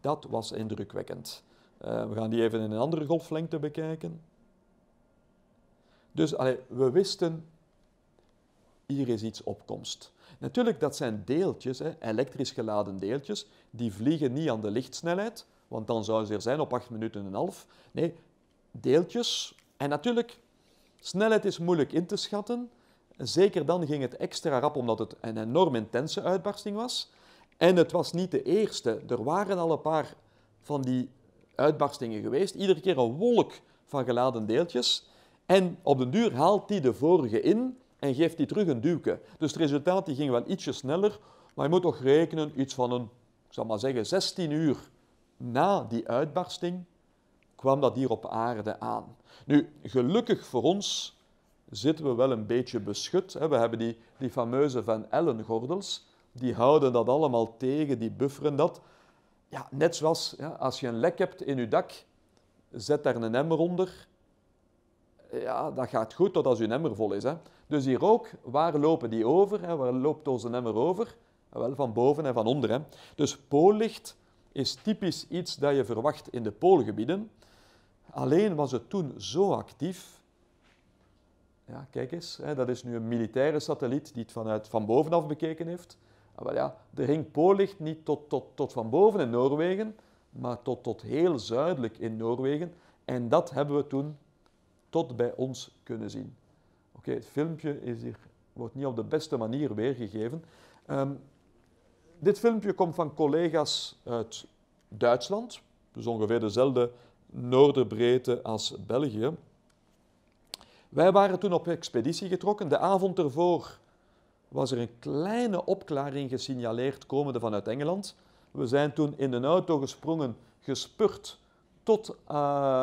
Dat was indrukwekkend. Eh, we gaan die even in een andere golflengte bekijken. Dus we wisten, hier is iets opkomst. Natuurlijk, dat zijn deeltjes, hè, elektrisch geladen deeltjes, die vliegen niet aan de lichtsnelheid, want dan zou ze er zijn op 8 minuten en een half. Nee, deeltjes. En natuurlijk, snelheid is moeilijk in te schatten, zeker dan ging het extra rap omdat het een enorm intense uitbarsting was. En het was niet de eerste. Er waren al een paar van die uitbarstingen geweest. Iedere keer een wolk van geladen deeltjes. En op den duur haalt die de vorige in en geeft hij terug een duwke. Dus het resultaat die ging wel ietsje sneller. Maar je moet toch rekenen, iets van een, ik zal maar zeggen, 16 uur na die uitbarsting kwam dat hier op aarde aan. Nu, gelukkig voor ons zitten we wel een beetje beschut. We hebben die, die fameuze Van Ellen-gordels, die houden dat allemaal tegen, die bufferen dat. Ja, net zoals ja, als je een lek hebt in je dak, zet daar een emmer onder. Ja, dat gaat goed tot als je emmer vol is. Hè. Dus hier ook, waar lopen die over? Hè? Waar loopt onze emmer over? Wel van boven en van onder. Hè. Dus poollicht is typisch iets dat je verwacht in de poolgebieden. Alleen was het toen zo actief ja, kijk eens, hè, dat is nu een militaire satelliet die het vanuit van bovenaf bekeken heeft. Maar ah, ja, de Ringpool ligt niet tot, tot, tot van boven in Noorwegen, maar tot, tot heel zuidelijk in Noorwegen. En dat hebben we toen tot bij ons kunnen zien. Oké, het filmpje is hier, wordt niet op de beste manier weergegeven. Ehm, dit filmpje komt van collega's uit Duitsland, dus ongeveer dezelfde noorderbreedte als België. Wij waren toen op expeditie getrokken. De avond ervoor was er een kleine opklaring gesignaleerd komende vanuit Engeland. We zijn toen in een auto gesprongen, gespurt tot eh,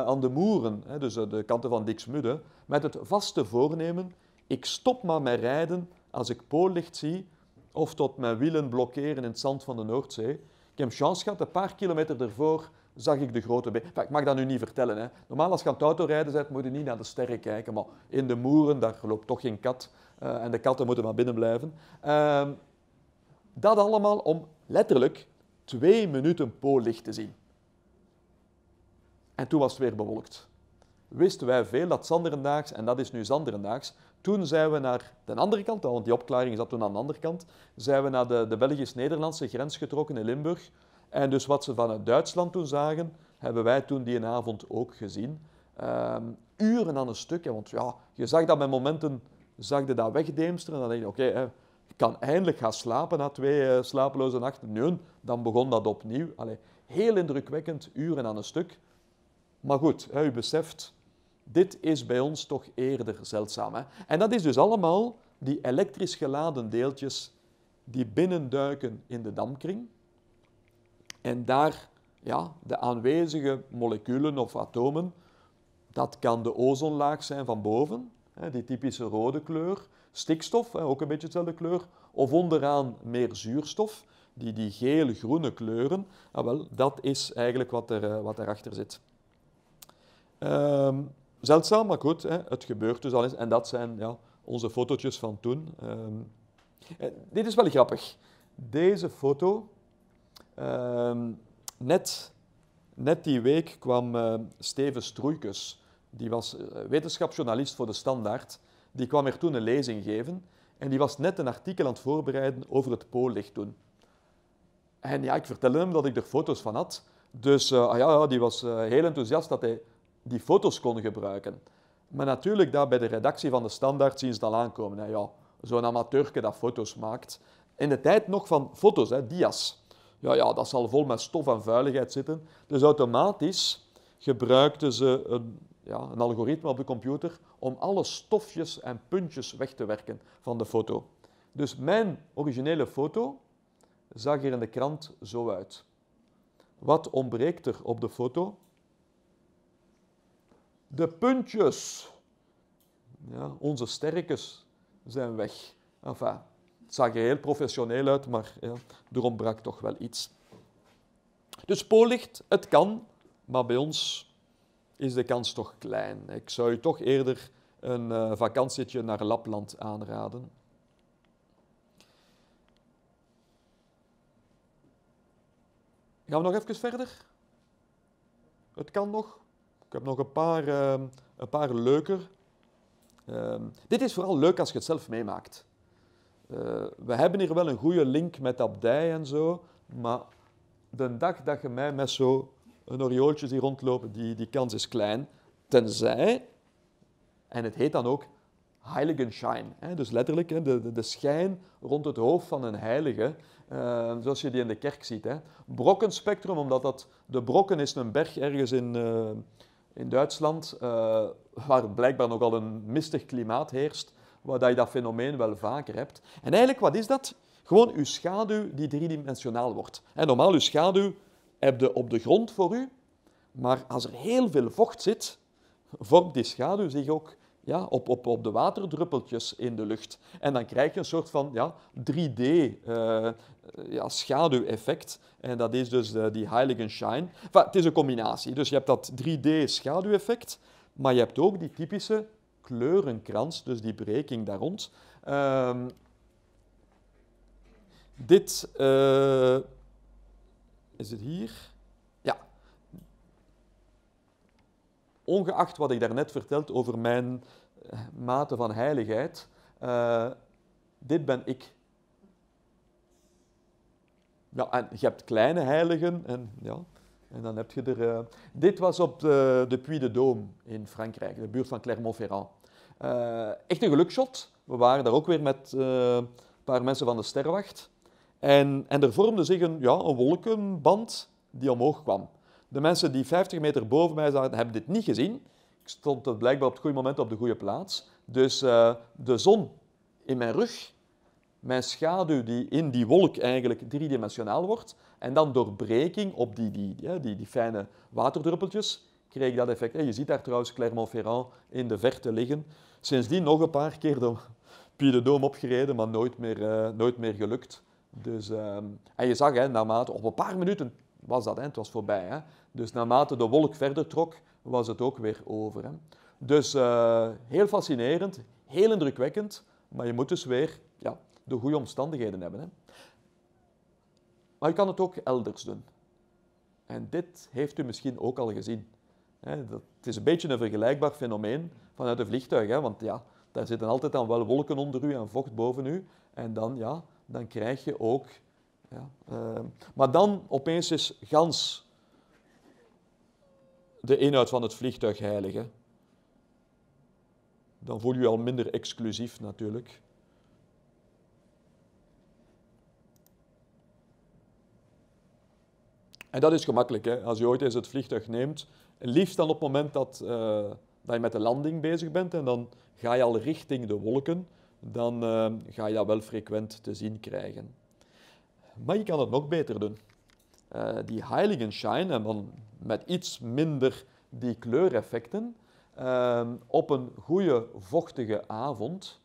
aan de moeren, hè, dus eh, de kanten van Dixmude, met het vaste voornemen, ik stop maar met rijden als ik poollicht zie of tot mijn wielen blokkeren in het zand van de Noordzee. Ik heb chance gehad, een paar kilometer ervoor zag ik de grote beer. ik mag dat nu niet vertellen. Hè. Normaal als je aan het autorijden bent, moet je niet naar de sterren kijken. Maar in de moeren, daar loopt toch geen kat. Eh, en de katten moeten maar binnen blijven. Ehm, dat allemaal om letterlijk twee minuten poollicht te zien. En toen was het weer bewolkt. Wisten wij veel dat Zanderendaags, en dat is nu Zanderendaags, toen zijn we naar de andere kant, want die opklaring zat toen aan de andere kant, zijn we naar de, de Belgisch-Nederlandse grens getrokken in Limburg, en dus wat ze vanuit Duitsland toen zagen, hebben wij toen die avond ook gezien. Ehm, uren aan een stuk, hè, want ja, je zag dat bij momenten, zag je dat wegdeemsteren. En dan denk je, oké, okay, ik kan eindelijk gaan slapen na twee eh, slapeloze nachten. Nee, dan begon dat opnieuw. Allee, heel indrukwekkend, uren aan een stuk. Maar goed, hè, u beseft, dit is bij ons toch eerder zeldzaam. Hè? En dat is dus allemaal die elektrisch geladen deeltjes die binnenduiken in de damkring. En daar, ja, de aanwezige moleculen of atomen, dat kan de ozonlaag zijn van boven, die typische rode kleur, stikstof, ook een beetje dezelfde kleur, of onderaan meer zuurstof, die, die gele-groene kleuren. Ah, wel, dat is eigenlijk wat, er, eh, wat erachter zit. Um, zeldzaam, maar goed, hè, het gebeurt dus al eens. En dat zijn ja, onze fotootjes van toen. Ehm, eh, dit is wel grappig. Deze foto Ehm, net, net die week kwam eh, Steven Stroeikes, die was eh, wetenschapsjournalist voor de Standaard, die kwam er toen een lezing geven en die was net een artikel aan het voorbereiden over het poollicht toen. En ja, ik vertelde hem dat ik er foto's van had. Dus uh, ah ja, die was heel enthousiast dat hij die foto's kon gebruiken. Maar natuurlijk, daar bij de redactie van de Standaard zien ze dat aankomen. Ja, Zo'n amateurke dat foto's maakt. In de tijd nog van foto's, hè, dia's ja, ja, dat zal vol met stof en vuiligheid zitten. Dus automatisch gebruikten ze een, ja, een algoritme op de computer om alle stofjes en puntjes weg te werken van de foto. Dus mijn originele foto zag hier in de krant zo uit. Wat ontbreekt er op de foto? De puntjes. Ja, onze sterkes zijn weg. Enfin, het zag er heel professioneel uit, maar ja, er ontbrak toch wel iets. Dus poollicht, het kan, maar bij ons is de kans toch klein. Ik zou je toch eerder een uh, vakantietje naar Lapland aanraden. Gaan we nog even verder? Het kan nog. Ik heb nog een paar, uh, een paar leuker. Ehm, dit is vooral leuk als je het zelf meemaakt. Eh, we hebben hier wel een goede link met abdij en zo, maar de dag dat je mij met zo'n oriooltje ziet rondlopen, die, die kans is klein. Tenzij, en het heet dan ook heiligenschein, hè, dus letterlijk hè, de, de, schijn rond het hoofd van een heilige, eh, zoals je die in de kerk ziet. Hè. Brokkenspectrum, omdat dat, de brokken is een berg ergens in, eh, in Duitsland, waar blijkbaar nogal een mistig klimaat heerst waar je dat fenomeen wel vaker hebt. En eigenlijk, wat is dat? Gewoon uw schaduw die driedimensionaal wordt. En normaal, uw schaduw heb je op de grond voor u, maar als er heel veel vocht zit, vormt die schaduw zich ook ja, op, op, op de waterdruppeltjes in de lucht. En dan krijg je een soort van ja, 3D-schaduweffect. Eh, eh, uh, en dat is dus de, eh, die Heiligenschein. Enfin, het is een combinatie. Dus je hebt dat 3D-schaduweffect, maar je hebt ook die typische kleurenkrans, dus die breking daar rond. Ehm, dit eh, is het hier. Ja. Ongeacht wat ik daarnet verteld over mijn eh, mate van heiligheid, eh, dit ben ik. Ja, en je hebt kleine heiligen en ja, en dan heb je er. dit was op de, de Puy de Dôme in Frankrijk, de buurt van Clermont-Ferrand. Eh, echt een gelukshot. We waren daar ook weer met eh, een paar mensen van de sterrenwacht. En, en er vormde zich een, ja, een wolkenband die omhoog kwam. De mensen die 50 meter boven mij zaten, hebben dit niet gezien. Ik stond blijkbaar op het goede moment op de goede plaats. Dus eh, de zon in mijn rug, mijn schaduw die in die wolk eigenlijk driedimensionaal wordt, en dan doorbreking op die, die, die, die fijne waterdruppeltjes, kreeg dat effect. En je ziet daar trouwens Clermont-Ferrand in de verte liggen. Sindsdien nog een paar keer de Puy de Dôme opgereden, maar nooit meer, eh, nooit meer gelukt. Dus, ehm, en je zag, hè, naarmate, op een paar minuten was dat, hè, het was voorbij. Hè. Dus naarmate de wolk verder trok, was het ook weer over. Hè. Dus eh, heel fascinerend, heel indrukwekkend, maar je moet dus weer ja, de goede omstandigheden hebben. Hè. Maar je kan het ook elders doen. En dit heeft u misschien ook al gezien het is een beetje een vergelijkbaar fenomeen vanuit een vliegtuig. want ja, daar zitten altijd dan wel wolken onder u en vocht boven u. En dan, ja, dan krijg je ook... Ja, ehm, maar dan opeens is gans de inhoud van het vliegtuig heilig. Dan voel je je al minder exclusief natuurlijk. En dat is gemakkelijk. Hè? Als je ooit eens het vliegtuig neemt Liefst dan op het moment dat, eh, dat je met de landing bezig bent en dan ga je al richting de wolken, dan eh, ga je dat wel frequent te zien krijgen. Maar je kan het nog beter doen. Eh, die Heiligenschein, en dan met iets minder die kleureffecten, op een goede vochtige avond.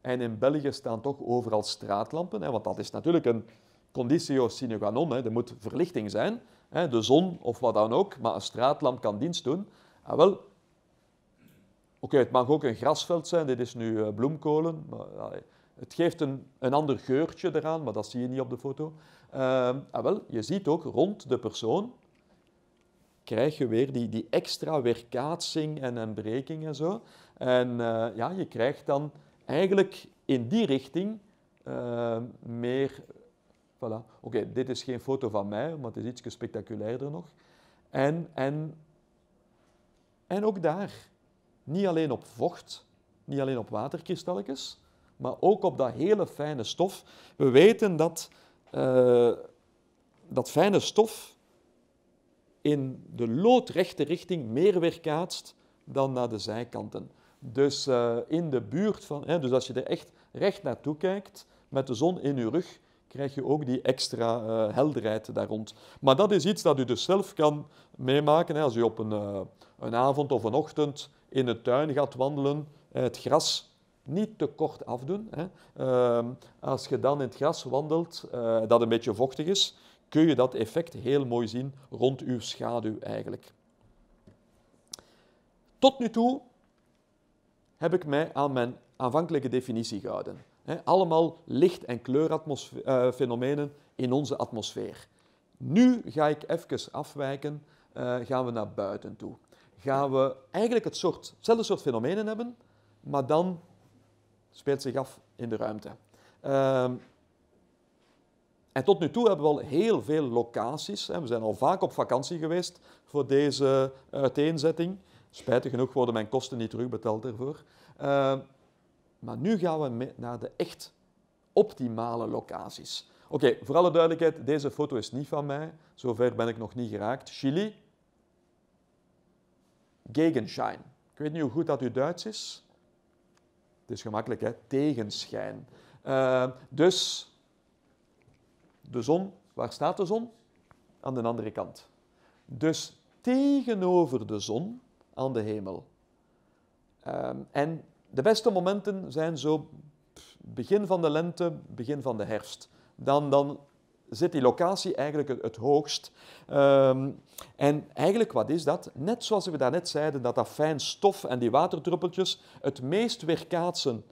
En in België staan toch overal straatlampen, hè, want dat is natuurlijk een conditio sine qua non, hè, er moet verlichting zijn de zon of wat dan ook, maar een straatlamp kan dienst doen. Ah, wel, oké, het mag ook een grasveld zijn, dit is nu eh, bloemkolen. Maar, het geeft een, een ander geurtje eraan, maar dat zie je niet op de foto. Uh, ah, wel, je ziet ook rond de persoon krijg je weer die, die extra weerkaatsing en, en breking en zo. En eh, ja, je krijgt dan eigenlijk in die richting ehm, meer Voilà. Oké, dit is geen foto van mij, maar het is iets spectaculairder nog. En, en, en ook daar, niet alleen op vocht, niet alleen op waterkristalletjes, maar ook op dat hele fijne stof. We weten dat eh, dat fijne stof in de loodrechte richting meer weerkaatst dan naar de zijkanten. Dus eh, in de buurt van, hè, dus als je er echt recht naartoe kijkt, met de zon in je rug, krijg je ook die extra eh, helderheid daar rond. Maar dat is iets dat u dus zelf kan meemaken. Hè. Als u op een, eh, een avond of een ochtend in de tuin gaat wandelen, eh, het gras niet te kort afdoen. Hè. Ehm, als je dan in het gras wandelt dat een beetje vochtig is, kun je dat effect heel mooi zien rond uw schaduw eigenlijk. Tot nu toe heb ik mij aan mijn aanvankelijke definitie gehouden allemaal licht- en kleurfenomenen eh, in onze atmosfeer. Nu ga ik even afwijken, eh, gaan we naar buiten toe. Gaan we eigenlijk het soort, hetzelfde soort fenomenen hebben, maar dan speelt zich af in de ruimte. Ehm, en tot nu toe hebben we al heel veel locaties. We zijn al vaak op vakantie geweest voor deze eh, uiteenzetting. Spijtig genoeg worden mijn kosten niet terugbetaald daarvoor. Ehm, maar nu gaan we naar de echt optimale locaties. Oké, voor alle duidelijkheid, deze foto is niet van mij. Zover ben ik nog niet geraakt. Chili. Gegenschein. Ik weet niet hoe goed dat u Duits is. Het is gemakkelijk, hè? Tegenschijn. Ehm, dus de zon, waar staat de zon? Aan de andere kant. Dus tegenover de zon aan de hemel. Ehm, en de beste momenten zijn zo begin van de lente, begin van de herfst. Dan, dan zit die locatie eigenlijk het, hoogst. Ehm, en eigenlijk, wat is dat? Net zoals we daarnet zeiden, dat dat fijn stof en die waterdruppeltjes het meest weerkaatsen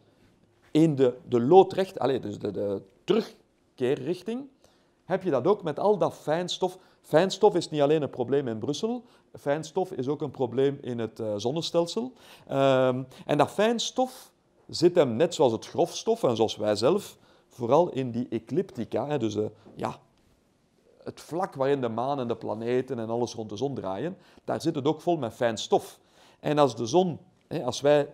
in de, de loodrecht, allez, dus de, de terugkeerrichting, heb je dat ook met al dat fijn stof. Fijn stof is niet alleen een probleem in Brussel, fijnstof is ook een probleem in het eh, zonnestelsel. Ehm, en dat fijnstof zit hem, net zoals het grofstof en zoals wij zelf, vooral in die ecliptica. Hè, dus eh, ja, het vlak waarin de maan en de planeten en alles rond de zon draaien, daar zit het ook vol met fijnstof. En als de zon, hè, als wij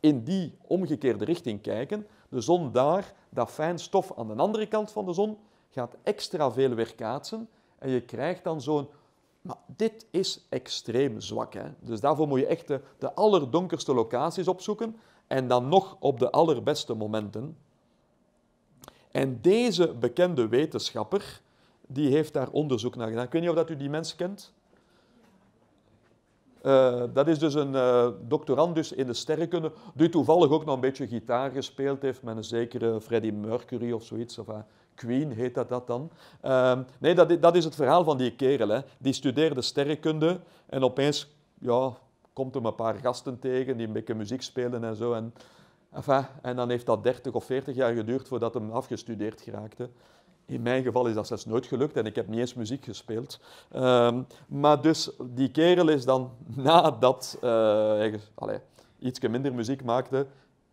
in die omgekeerde richting kijken, de zon daar, dat fijnstof aan de andere kant van de zon, gaat extra veel weerkaatsen en je krijgt dan zo'n maar dit is extreem zwak. Hè? Dus daarvoor moet je echt de, allerdonkerste locaties opzoeken en dan nog op de allerbeste momenten. En deze bekende wetenschapper, die heeft daar onderzoek naar gedaan. Ik weet niet of dat u die mens kent. Eh, dat is dus een uh, eh, doctorandus in de sterrenkunde, die toevallig ook nog een beetje gitaar gespeeld heeft met een zekere Freddie Mercury of zoiets. Of, uh, Queen heet dat, dat dan. Ehm, nee, dat, dat, is het verhaal van die kerel. Hè. Die studeerde sterrenkunde en opeens ja, komt hem een paar gasten tegen die een beetje muziek spelen en zo. En, en dan heeft dat 30 of 40 jaar geduurd voordat hem afgestudeerd geraakte. In mijn geval is dat zelfs nooit gelukt en ik heb niet eens muziek gespeeld. Ehm, maar dus die kerel is dan nadat uh, hij allee, minder muziek maakte,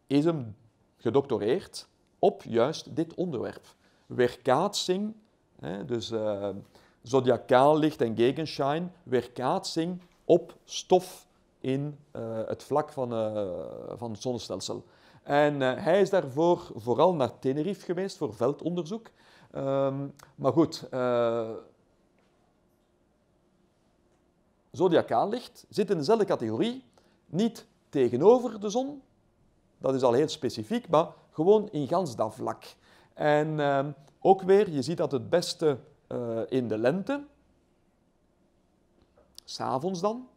is hem gedoctoreerd op juist dit onderwerp werkaatsing, hè, dus eh, zodiacaal licht en gegenschein, weerkaatsing op stof in eh, het vlak van, eh, van het zonnestelsel. En hij is daarvoor vooral naar Tenerife geweest voor veldonderzoek. Um, maar goed, zodiacaal licht zit in dezelfde categorie, niet tegenover de zon, dat is al heel specifiek, maar gewoon in gans dat vlak. En ehm, ook weer, je ziet dat het beste eh, in de lente, s'avonds dan,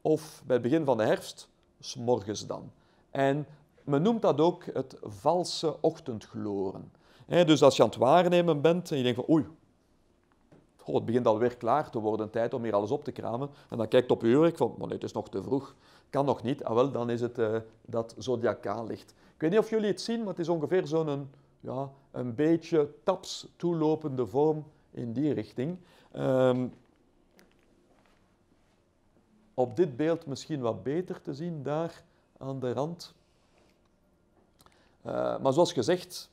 of bij het begin van de herfst, s'morgens dan. En men noemt dat ook het valse ochtendgloren. dus als je aan het waarnemen bent en je denkt van oei, het begint alweer klaar te worden, tijd om hier alles op te kramen. En dan kijkt op je ik van, maar nee, het is nog te vroeg, kan nog niet. Ah wel, dan is het eh, dat zodiacaal licht. Ik weet niet of jullie het zien, maar het is ongeveer zo'n ja, een beetje taps toelopende vorm in die richting. Ehm, op dit beeld misschien wat beter te zien, daar aan de rand. Eh, maar zoals gezegd,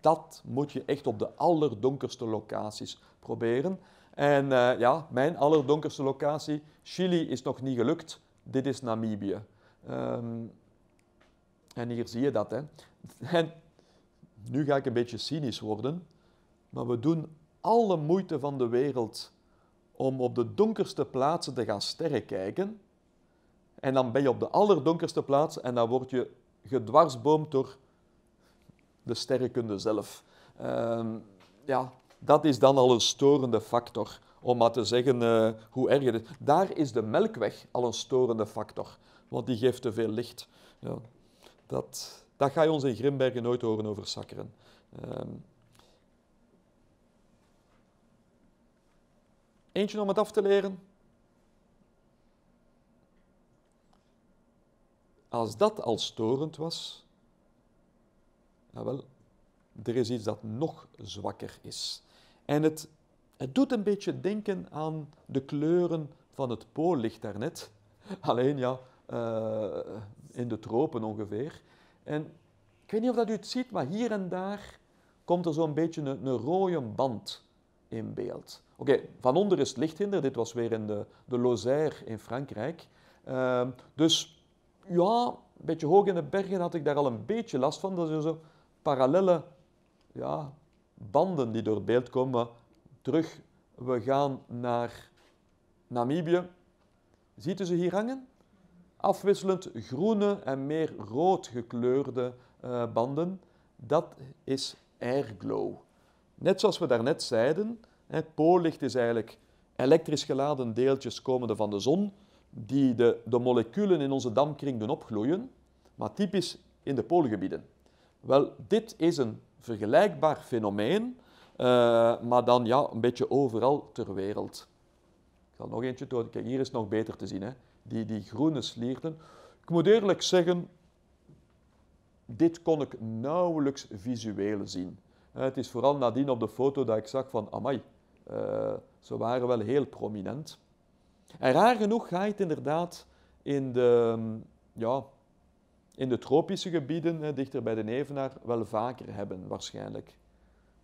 dat moet je echt op de allerdonkerste locaties proberen. En eh, ja, mijn allerdonkerste locatie, Chili, is nog niet gelukt. Dit is Namibië. Ehm, en hier zie je dat. Hè. En nu ga ik een beetje cynisch worden, maar we doen alle moeite van de wereld om op de donkerste plaatsen te gaan sterren kijken. En dan ben je op de allerdonkerste plaats en dan word je gedwarsboomd door de sterrenkunde zelf. Ehm, ja, dat is dan al een storende factor. Om maar te zeggen eh, hoe erg het is. Daar is de melkweg al een storende factor, want die geeft te veel licht. Ja, dat, dat ga je ons in Grimbergen nooit horen over Sakkeren. Ehm, eentje om het af te leren. Als dat al storend was, wel, er is iets dat nog zwakker is. En het, het doet een beetje denken aan de kleuren van het poollicht daarnet. Alleen ja, uh, in de tropen ongeveer. En ik weet niet of dat u het ziet, maar hier en daar komt er zo'n beetje een, rode band in beeld. Oké, van onder is het hinder. Dit was weer in de, de Lozère in Frankrijk. Ehm, dus ja, een beetje hoog in de bergen had ik daar al een beetje last van. Dat zijn zo parallele ja, banden die door het beeld komen. terug, we gaan naar Namibië. Ziet u ze hier hangen? afwisselend groene en meer rood gekleurde eh, banden, dat is airglow. Net zoals we daarnet zeiden, het poollicht is eigenlijk elektrisch geladen deeltjes komende van de zon, die de, de moleculen in onze dampkring doen opgloeien, maar typisch in de poolgebieden. Wel, dit is een vergelijkbaar fenomeen, eh, maar dan ja, een beetje overal ter wereld. Ik zal nog eentje tonen. Kijk, hier is het nog beter te zien. Hè die, die groene slierten. Ik moet eerlijk zeggen, dit kon ik nauwelijks visueel zien. Eh, het is vooral nadien op de foto dat ik zag van, amai, eh, ze waren wel heel prominent. En raar genoeg ga je het inderdaad in de, ja, in de tropische gebieden, dichter bij de Nevenaar, wel vaker hebben waarschijnlijk.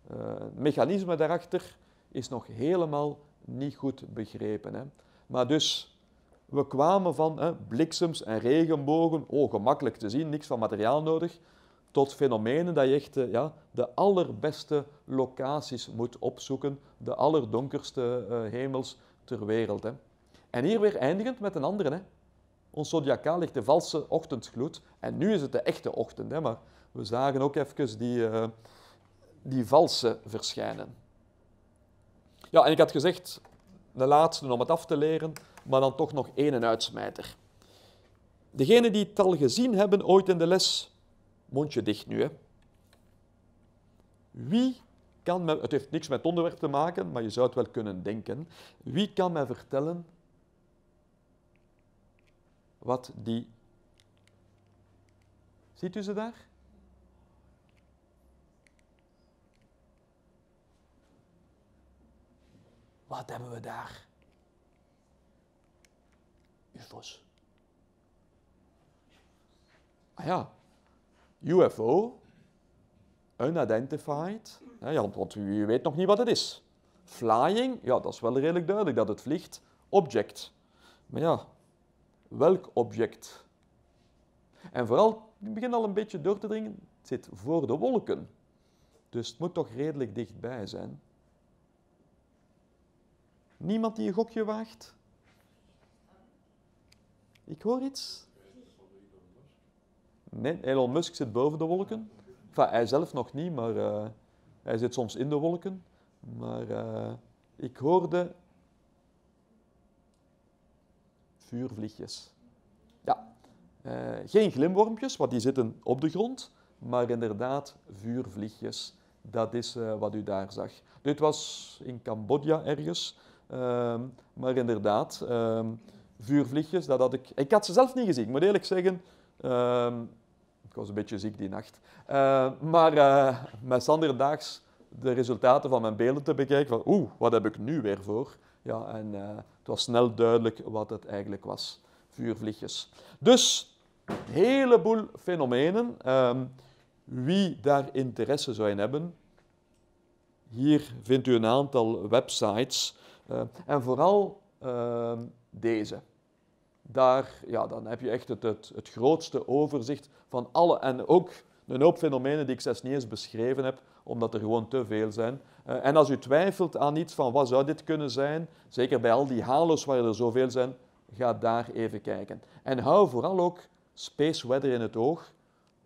het eh, mechanisme daarachter is nog helemaal niet goed begrepen. Hè. Maar dus, we kwamen van hè, bliksems en regenbogen, oh gemakkelijk te zien, niks van materiaal nodig, tot fenomenen dat je echt eh, ja, de allerbeste locaties moet opzoeken, de allerdonkerste eh, hemels ter wereld. Hè. En hier weer eindigend met een andere. Hè. Ons zodiacaal ligt de valse ochtendgloed. En nu is het de echte ochtend, hè, maar we zagen ook even die, eh, die valse verschijnen. Ja, en ik had gezegd, de laatste om het af te leren, maar dan toch nog één uitsmijter. Degenen die het al gezien hebben ooit in de les, mondje dicht nu. Hè. Wie kan me, het heeft niks met onderwerp te maken, maar je zou het wel kunnen denken. Wie kan mij vertellen wat die. Ziet u ze daar? Wat hebben we daar? UFO's. Ah ja, UFO, unidentified, ja, want u weet nog niet wat het is. Flying, ja, dat is wel redelijk duidelijk dat het vliegt. Object. Maar ja, welk object? En vooral, ik begin al een beetje door te dringen, het zit voor de wolken. Dus het moet toch redelijk dichtbij zijn. Niemand die een gokje waagt? Ik hoor iets. Nee, Elon Musk zit boven de wolken. hij zelf nog niet, maar eh, hij zit soms in de wolken. Maar eh, ik hoorde vuurvliegjes. Ja, eh, geen glimwormpjes, want die zitten op de grond, maar inderdaad vuurvliegjes. Dat is wat u daar zag. Dit was in Cambodja ergens, ehm, maar inderdaad. Ehm, vuurvliegjes. Dat had ik, ik had ze zelf niet gezien, ik moet eerlijk zeggen. Ehm, ik was een beetje ziek die nacht. Eh, maar eh, met Sander Daags de resultaten van mijn beelden te bekijken, van oeh, wat heb ik nu weer voor? Ja, en eh, het was snel duidelijk wat het eigenlijk was. Vuurvliegjes. Dus, een heleboel fenomenen. Ehm, wie daar interesse zou in hebben, hier vindt u een aantal websites. en vooral ehm, deze. Daar, ja, dan heb je echt het, het, het grootste overzicht van alle, en ook een hoop fenomenen die ik zelfs niet eens beschreven heb, omdat er gewoon te veel zijn. Eh, en als u twijfelt aan iets van wat zou dit kunnen zijn, zeker bij al die halos waar er zoveel zijn, ga daar even kijken. En hou vooral ook space weather in het oog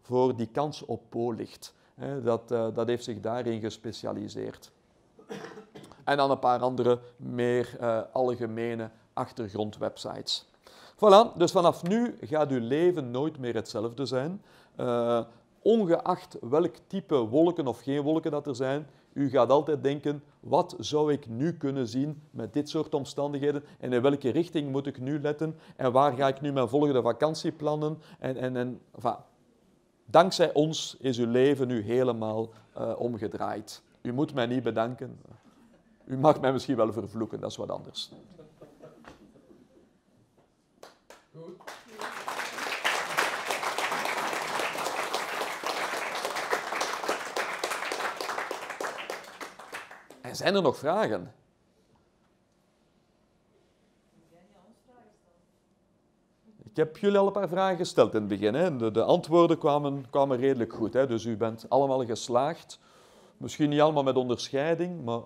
voor die kans op poollicht. Eh, dat, eh, dat heeft zich daarin gespecialiseerd. En dan een paar andere meer algemene achtergrondwebsites. Voilà, dus vanaf nu gaat uw leven nooit meer hetzelfde zijn. Eh, ongeacht welk type wolken of geen wolken dat er zijn, u gaat altijd denken, wat zou ik nu kunnen zien met dit soort omstandigheden? En in welke richting moet ik nu letten? En waar ga ik nu mijn volgende vakantie plannen? En, en, en, enfin, dankzij ons is uw leven nu helemaal eh, omgedraaid. U moet mij niet bedanken. U mag mij misschien wel vervloeken, dat is wat anders. Goed. En zijn er nog vragen? Ik heb jullie al een paar vragen gesteld in het begin. Hè? De, antwoorden kwamen, kwamen redelijk goed. Hè? Dus u bent allemaal geslaagd. Misschien niet allemaal met onderscheiding, maar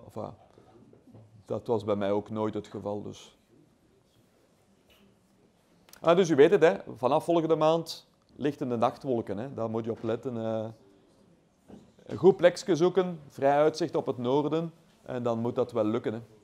dat was bij mij ook nooit het geval. Dus Ah, dus u weet het, hè, vanaf volgende maand ligt de nachtwolken. Hè. Daar moet je op letten. Eh, een goed plekje zoeken, vrij uitzicht op het noorden. En dan moet dat wel lukken. Hè.